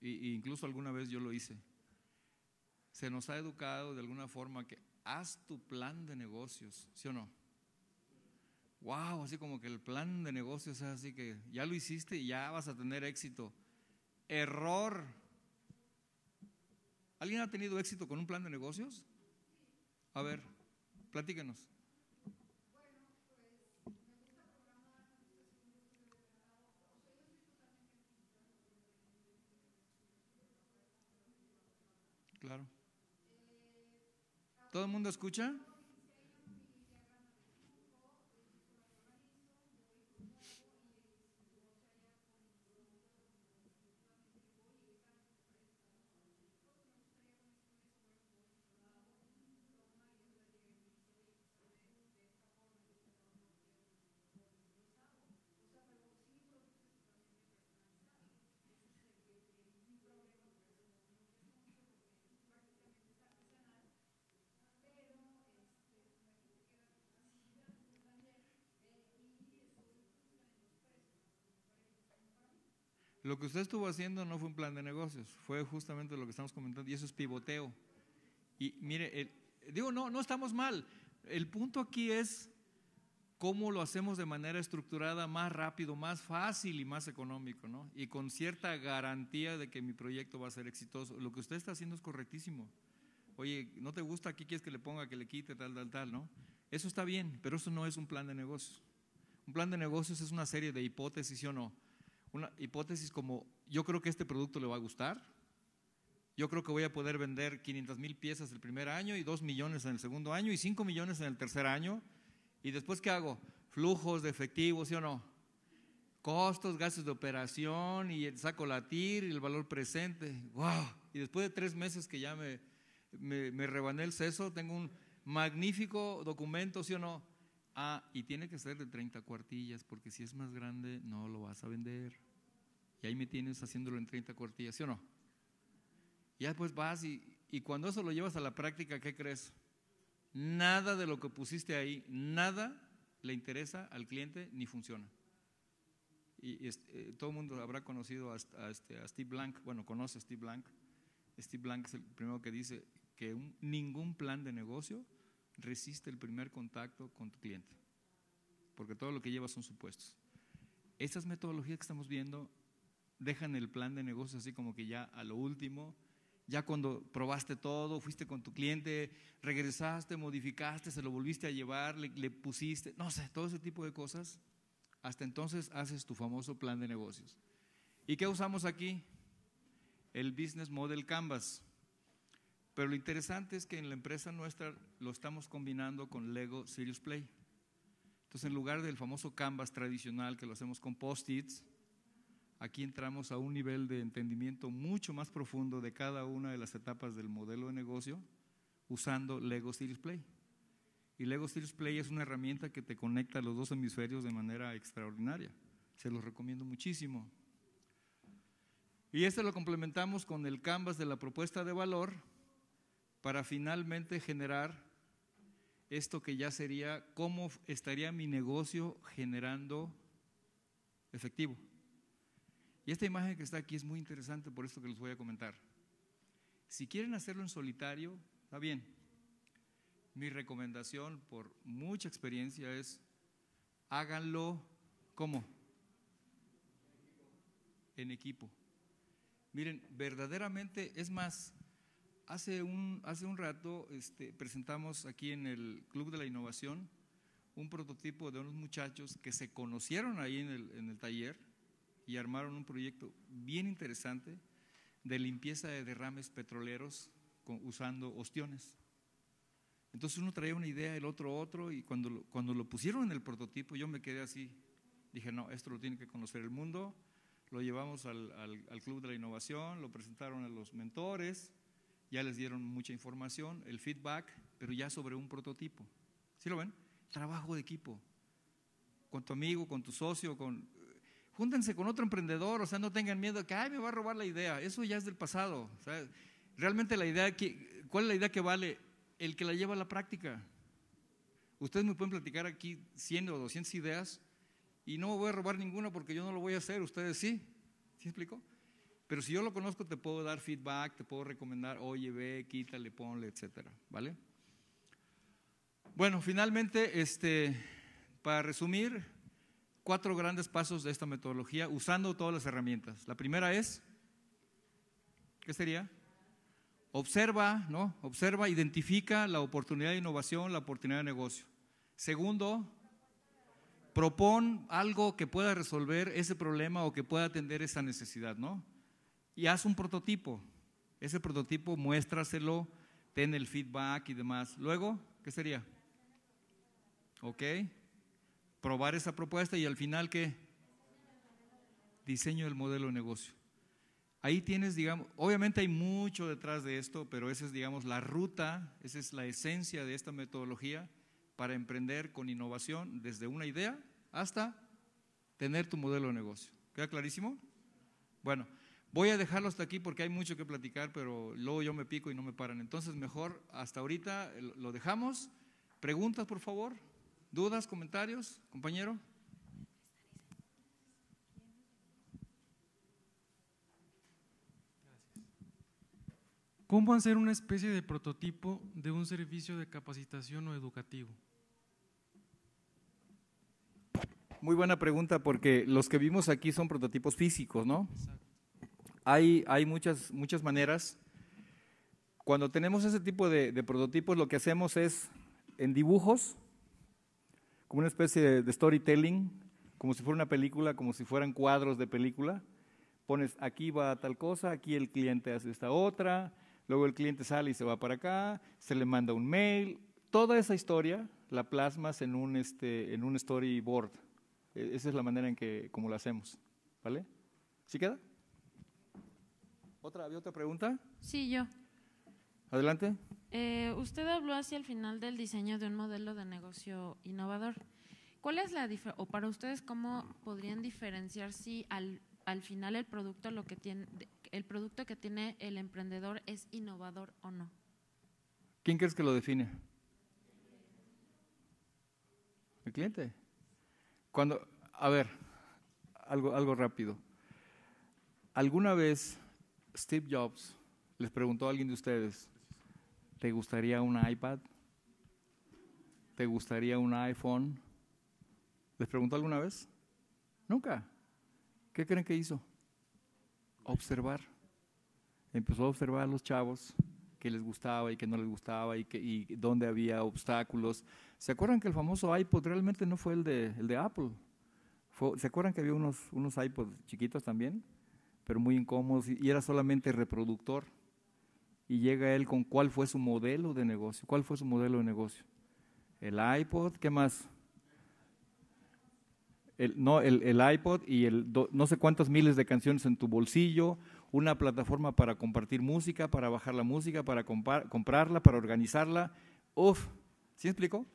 incluso alguna vez yo lo hice. Se nos ha educado de alguna forma que haz tu plan de negocios, ¿sí o no? Wow, así como que el plan de negocios es así que ya lo hiciste y ya vas a tener éxito. Error. ¿Alguien ha tenido éxito con un plan de negocios? A ver, platíquenos. Claro. ¿Todo el mundo escucha? Lo que usted estuvo haciendo no fue un plan de negocios, fue justamente lo que estamos comentando, y eso es pivoteo. Y mire, digo, no, no estamos mal. El punto aquí es cómo lo hacemos de manera estructurada, más rápido, más fácil y más económico, ¿no? Y con cierta garantía de que mi proyecto va a ser exitoso. Lo que usted está haciendo es correctísimo. Oye, ¿no te gusta? Aquí quieres que le ponga, que le quite, tal, tal, tal, ¿no? Eso está bien, pero eso no es un plan de negocios. Un plan de negocios es una serie de hipótesis, ¿sí o no? una hipótesis como, yo creo que este producto le va a gustar, yo creo que voy a poder vender 500 mil piezas el primer año y 2 millones en el segundo año y 5 millones en el tercer año. ¿Y después qué hago? Flujos de efectivo, ¿sí o no? Costos, gastos de operación y saco la TIR y el valor presente. ¡Wow! Y después de tres meses que ya me, me, me rebané el seso, tengo un magnífico documento, ¿sí o no? Ah, y tiene que ser de 30 cuartillas, porque si es más grande no lo vas a vender. Y ahí me tienes haciéndolo en 30 cuartillas, ¿sí o no? Ya después vas y, y cuando eso lo llevas a la práctica, ¿qué crees? Nada de lo que pusiste ahí, nada le interesa al cliente ni funciona. Y, eh, todo el mundo habrá conocido a, a, este, a, Steve Blank, bueno, conoce a Steve Blank. Steve Blank es el primero que dice que ningún plan de negocio resiste el primer contacto con tu cliente, porque todo lo que lleva son supuestos. Estas metodologías que estamos viendo dejan el plan de negocios así como que ya a lo último, ya cuando probaste todo, fuiste con tu cliente, regresaste, modificaste, se lo volviste a llevar, le, pusiste, no sé, todo ese tipo de cosas, hasta entonces haces tu famoso plan de negocios. ¿Y qué usamos aquí? El Business Model Canvas. Pero lo interesante es que en la empresa nuestra lo estamos combinando con Lego Serious Play. Entonces, en lugar del famoso Canvas tradicional que lo hacemos con post-its, Aquí entramos a un nivel de entendimiento mucho más profundo de cada una de las etapas del modelo de negocio usando Lego Series Play. Y Lego Series Play es una herramienta que te conecta a los dos hemisferios de manera extraordinaria. Se los recomiendo muchísimo. Y este lo complementamos con el canvas de la propuesta de valor para finalmente generar esto que ya sería cómo estaría mi negocio generando efectivo. Y esta imagen que está aquí es muy interesante por esto que les voy a comentar. Si quieren hacerlo en solitario, está bien. Mi recomendación por mucha experiencia es háganlo como En equipo. Miren, verdaderamente, es más, hace un, hace un rato este, presentamos aquí en el Club de la Innovación un prototipo de unos muchachos que se conocieron ahí en en el taller y armaron un proyecto bien interesante de limpieza de derrames petroleros usando ostiones. Entonces uno traía una idea, el otro otro, y cuando lo, cuando lo pusieron en el prototipo yo me quedé así. Dije, no, esto lo tiene que conocer el mundo. Lo llevamos al, al Club de la Innovación, lo presentaron a los mentores, ya les dieron mucha información, el feedback, pero ya sobre un prototipo. ¿Sí lo ven? Trabajo de equipo. Con tu amigo, con tu socio, con, júntense con otro emprendedor, o sea, no tengan miedo que, ay, me va a robar la idea, eso ya es del pasado. realmente la idea, ¿cuál es la idea que vale? El que la lleva a la práctica. Ustedes me pueden platicar aquí 100 o 200 ideas y no voy a robar ninguna porque yo no lo voy a hacer, ustedes sí. ¿Sí explico? Pero si yo lo conozco, te puedo dar feedback, te puedo recomendar, oye, ve, quítale, ponle, etcétera, ¿vale? Bueno, finalmente, este, para resumir, cuatro grandes pasos de esta metodología usando todas las herramientas. La primera es, ¿qué sería? Observa, ¿no? Observa, identifica la oportunidad de innovación, la oportunidad de negocio. Segundo, propon algo que pueda resolver ese problema o que pueda atender esa necesidad, ¿no? Y haz un prototipo. Ese prototipo muéstraselo, ten el feedback y demás. Luego, ¿qué sería? Ok probar esa propuesta y al final qué? Diseño del modelo de negocio. Ahí tienes, digamos, obviamente hay mucho detrás de esto, pero esa es, digamos, la ruta, esa es la esencia de esta metodología para emprender con innovación desde una idea hasta tener tu modelo de negocio. ¿Queda clarísimo? Bueno, voy a dejarlo hasta aquí porque hay mucho que platicar, pero luego yo me pico y no me paran. Entonces, mejor hasta ahorita lo dejamos. Preguntas, por favor. ¿Dudas, comentarios, compañero? ¿Cómo van ser una especie de prototipo de un servicio de capacitación o educativo? Muy buena pregunta, porque los que vimos aquí son prototipos físicos, ¿no? Hay, hay muchas, maneras. Cuando tenemos ese tipo de prototipos, lo que hacemos es, en dibujos, una especie de storytelling, como si fuera una película, como si fueran cuadros de película. Pones aquí va tal cosa, aquí el cliente hace esta otra, luego el cliente sale y se va para acá, se le manda un mail. Toda esa historia la plasmas en un, este, en un storyboard. E, esa es la manera en que como lo hacemos. ¿Vale? ¿Sí queda? ¿Otra, ¿Había otra pregunta? Sí, yo. Adelante. Eh, usted habló hacia el final del diseño de un modelo de negocio innovador. ¿Cuál es la o para ustedes cómo podrían diferenciar si al, al final el producto lo que tiene el producto que tiene el emprendedor es innovador o no? ¿Quién crees que lo define? El cliente. Cuando, a ver, algo, algo rápido. ¿Alguna vez Steve Jobs les preguntó a alguien de ustedes ¿Te gustaría un iPad? ¿Te gustaría un iPhone? ¿Les preguntó alguna vez? Nunca. ¿Qué creen que hizo? Observar. Empezó a observar a los chavos qué les gustaba y qué no les gustaba y, que, y dónde había obstáculos. ¿Se acuerdan que el famoso iPod realmente no fue el de, Apple? ¿Se acuerdan que había unos, unos iPods chiquitos también? Pero muy incómodos y era solamente reproductor y llega él con cuál fue su modelo de negocio. ¿Cuál fue su modelo de negocio? El iPod, ¿qué más? El, no, el, iPod y el no sé cuántas miles de canciones en tu bolsillo, una plataforma para compartir música, para bajar la música, para comprarla, para organizarla. Uf, ¿sí explicó?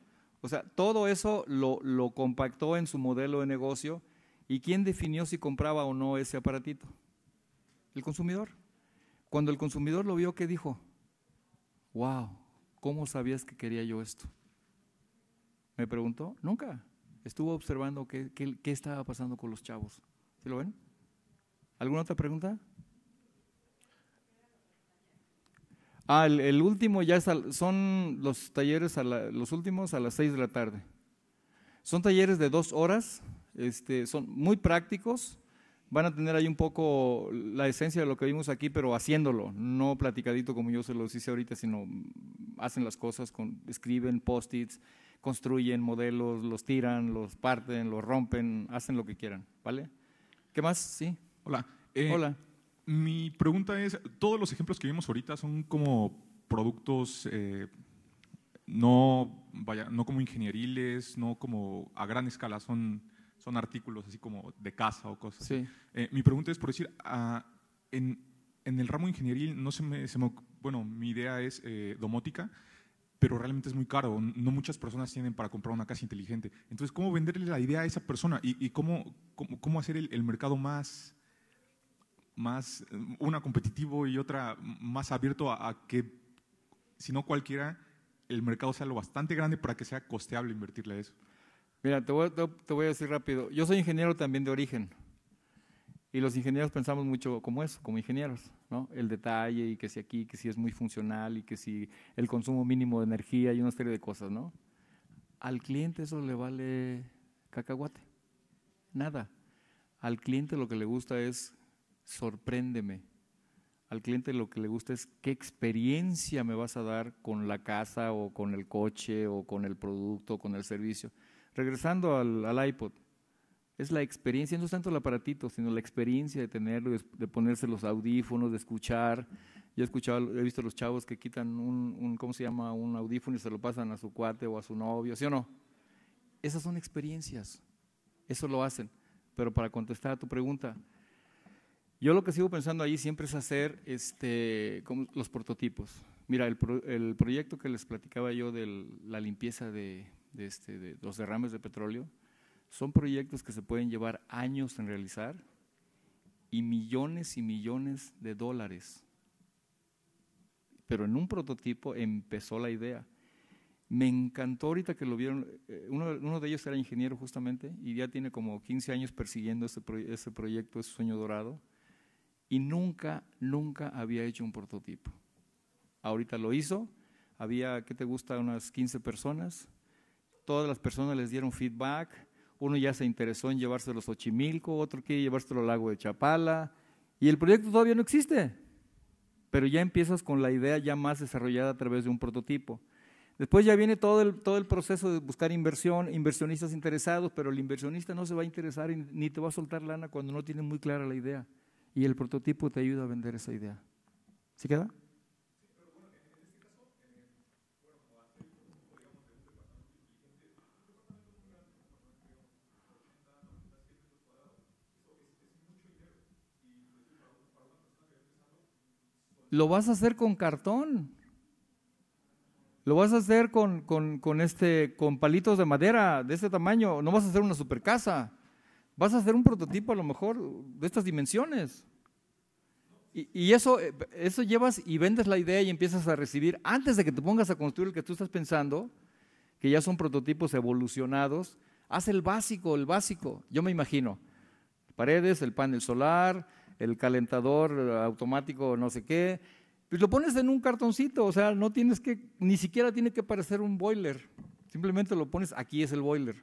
O sea, todo eso lo, lo compactó en su modelo de negocio y quién definió si compraba o no ese aparatito. El consumidor. Cuando el consumidor lo vio, ¿qué dijo? Wow, ¿cómo sabías que quería yo esto? Me preguntó, nunca. Estuvo observando qué, qué, estaba pasando con los chavos. ¿Sí lo ven? ¿Alguna otra pregunta? Ah, el, último ya son los talleres, a los últimos a las seis de la tarde. Son talleres de dos horas, este, son muy prácticos, van a tener ahí un poco la esencia de lo que vimos aquí, pero haciéndolo, no platicadito como yo se los hice ahorita, sino hacen las cosas, escriben post-its, construyen modelos, los tiran, los parten, los rompen, hacen lo que quieran, ¿vale? ¿Qué más? Sí. Hola. Eh, Hola. Mi pregunta es, todos los ejemplos que vimos ahorita son como productos eh, no, vaya, no como ingenieriles, no como a gran escala, son son artículos así como de casa o cosas. Eh, mi pregunta es, por decir, ah, en, en, el ramo ingenieril, no se me, bueno, mi idea es eh, domótica, pero realmente es muy caro. No muchas personas tienen para comprar una casa inteligente. Entonces, ¿cómo venderle la idea a esa persona? ¿Y, y cómo, cómo, hacer el, el mercado más más eh, una competitivo y otra más abierto a, a que si no cualquiera el mercado sea lo bastante grande para que sea costeable invertirle a eso. Mira, te voy, a decir rápido. Yo soy ingeniero también de origen. Y los ingenieros pensamos mucho como eso, como ingenieros, ¿no? El detalle y que si aquí, que si es muy funcional y que si el consumo mínimo de energía y una serie de cosas, ¿no? Al cliente eso le vale cacahuate. Nada. Al cliente lo que le gusta es sorpréndeme. Al cliente lo que le gusta es qué experiencia me vas a dar con la casa o con el coche o con el producto, o con el servicio. Regresando al, iPod, es la experiencia, no es tanto el aparatito, sino la experiencia de tenerlo, de ponerse los audífonos, de escuchar. Yo he escuchado, he visto a los chavos que quitan un, ¿cómo se llama? Un audífono y se lo pasan a su cuate o a su novio, ¿sí o no? Esas son experiencias, eso lo hacen. Pero para contestar a tu pregunta, yo lo que sigo pensando ahí siempre es hacer este, los prototipos. Mira, el proyecto que les platicaba yo de la limpieza de de, este, los derrames de petróleo, son proyectos que se pueden llevar años en realizar y millones y millones de dólares. Pero en un prototipo empezó la idea. Me encantó ahorita que lo vieron, eh, uno, de ellos era ingeniero justamente y ya tiene como 15 años persiguiendo ese proyecto, ese sueño dorado, y nunca, nunca había hecho un prototipo. Ahorita lo hizo, había, ¿qué te gusta?, unas 15 personas, todas las personas les dieron feedback, uno ya se interesó en llevárselo a Ochimilco, otro quiere llevárselo al lago de Chapala, y el proyecto todavía no existe, pero ya empiezas con la idea ya más desarrollada a través de un prototipo. Después ya viene todo el, todo el proceso de buscar inversión, inversionistas interesados, pero el inversionista no se va a interesar ni te va a soltar lana cuando no tiene muy clara la idea. Y el prototipo te ayuda a vender esa idea. ¿Sí queda? lo vas a hacer con cartón. Lo vas a hacer con, este, con palitos de madera de este tamaño. No vas a hacer una super casa. Vas a hacer un prototipo a lo mejor de estas dimensiones. Y, eso, eh, eso llevas y vendes la idea y empiezas a recibir, antes de que te pongas a construir el que tú estás pensando, que ya son prototipos evolucionados, haz el básico, el básico. Yo me imagino, paredes, el panel solar, el calentador eh, automático, no sé qué, pues lo pones en un cartoncito, o sea, no tienes que, ni siquiera tiene que parecer un boiler, simplemente lo pones, aquí es el boiler.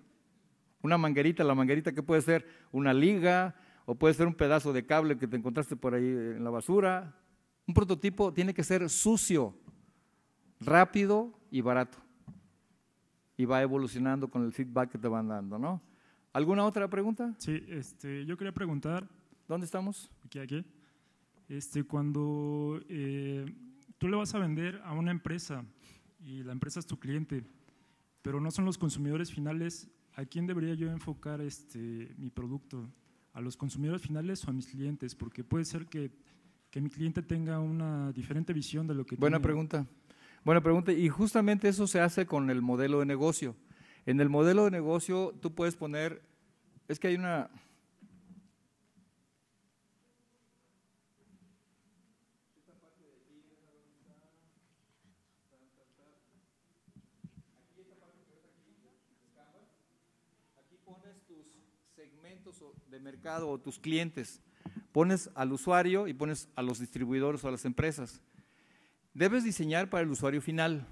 Una manguerita, la manguerita que puede ser una liga o puede ser un pedazo de cable que te encontraste por ahí en la basura. Un prototipo tiene que ser sucio, rápido y barato. Y va evolucionando con el feedback que te van dando, ¿no? ¿Alguna otra pregunta? Sí, este, yo quería preguntar, ¿Dónde estamos? Aquí, aquí. Este, cuando eh, tú le vas a vender a una empresa y la empresa es tu cliente, pero no son los consumidores finales, ¿a quién debería yo enfocar este, mi producto? ¿A los consumidores finales o a mis clientes? Porque puede ser que, mi cliente tenga una diferente visión de lo que... Buena pregunta. Buena pregunta. Y justamente eso se hace con el modelo de negocio. En el modelo de negocio tú puedes poner, es que hay una, mercado o tus clientes. Pones al usuario y pones a los distribuidores o a las empresas. Debes diseñar para el usuario final.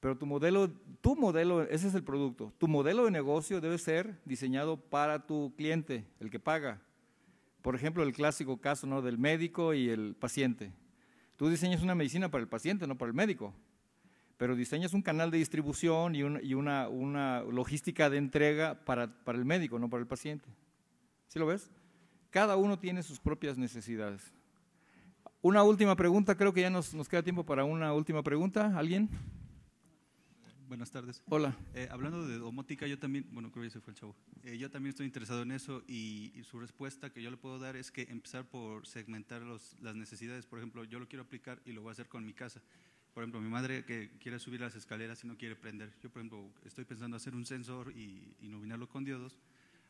Pero tu modelo, tu modelo, ese es el producto. Tu modelo de negocio debe ser diseñado para tu cliente, el que paga. Por ejemplo, el clásico caso ¿no? del médico y el paciente. Tú diseñas una medicina para el paciente, no para el médico. Pero diseñas un canal de distribución y, una, logística de entrega para, para el médico, no para el paciente. ¿Sí lo ves? Cada uno tiene sus propias necesidades. Una última pregunta, creo que ya nos, queda tiempo para una última pregunta. ¿Alguien? Buenas tardes. Hola. Eh, hablando de domótica, yo también, bueno, creo que se fue el chavo. Eh, yo también estoy interesado en eso y, su respuesta que yo le puedo dar es que empezar por segmentar las necesidades. Por ejemplo, yo lo quiero aplicar y lo voy a hacer con mi casa. Por ejemplo, mi madre que quiere subir las escaleras y no quiere prender. Yo, por ejemplo, estoy pensando hacer un sensor y, y iluminarlo con diodos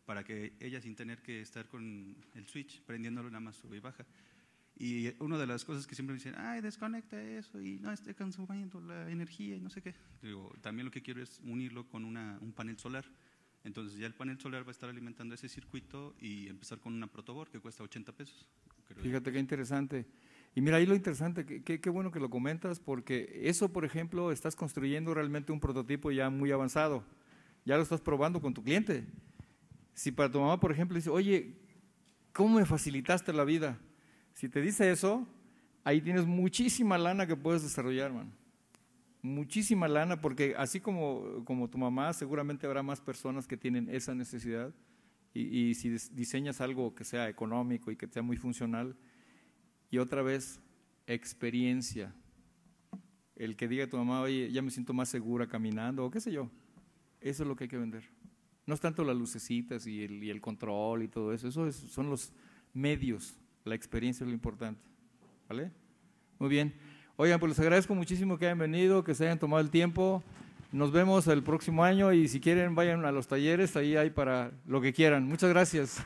para que ella sin tener que estar con el switch, prendiéndolo nada más sube y baja. Y una de las cosas que siempre me dicen, ay, desconecta eso y no esté consumiendo la energía y no sé qué. Digo, también lo que quiero es unirlo con un panel solar. Entonces ya el panel solar va a estar alimentando ese circuito y empezar con una protoboard que cuesta 80 pesos. Fíjate qué interesante. Y mira, ahí lo interesante, qué bueno que lo comentas, porque eso, por ejemplo, estás construyendo realmente un prototipo ya muy avanzado. Ya lo estás probando con tu cliente. Si para tu mamá, por ejemplo, dice, oye, ¿cómo me facilitaste la vida? Si te dice eso, ahí tienes muchísima lana que puedes desarrollar, man. Muchísima lana, porque así como, como tu mamá, seguramente habrá más personas que tienen esa necesidad. Y, y si diseñas algo que sea económico y que sea muy funcional, y otra vez, experiencia. El que diga a tu mamá, oye, ya me siento más segura caminando, o qué sé yo. Eso es lo que hay que vender. No es tanto las lucecitas y el, control y todo eso, eso son los medios, la experiencia es lo importante. ¿Vale? Muy bien. Oigan, pues les agradezco muchísimo que hayan venido, que se hayan tomado el tiempo. Nos vemos el próximo año y si quieren vayan a los talleres, ahí hay para lo que quieran. Muchas gracias.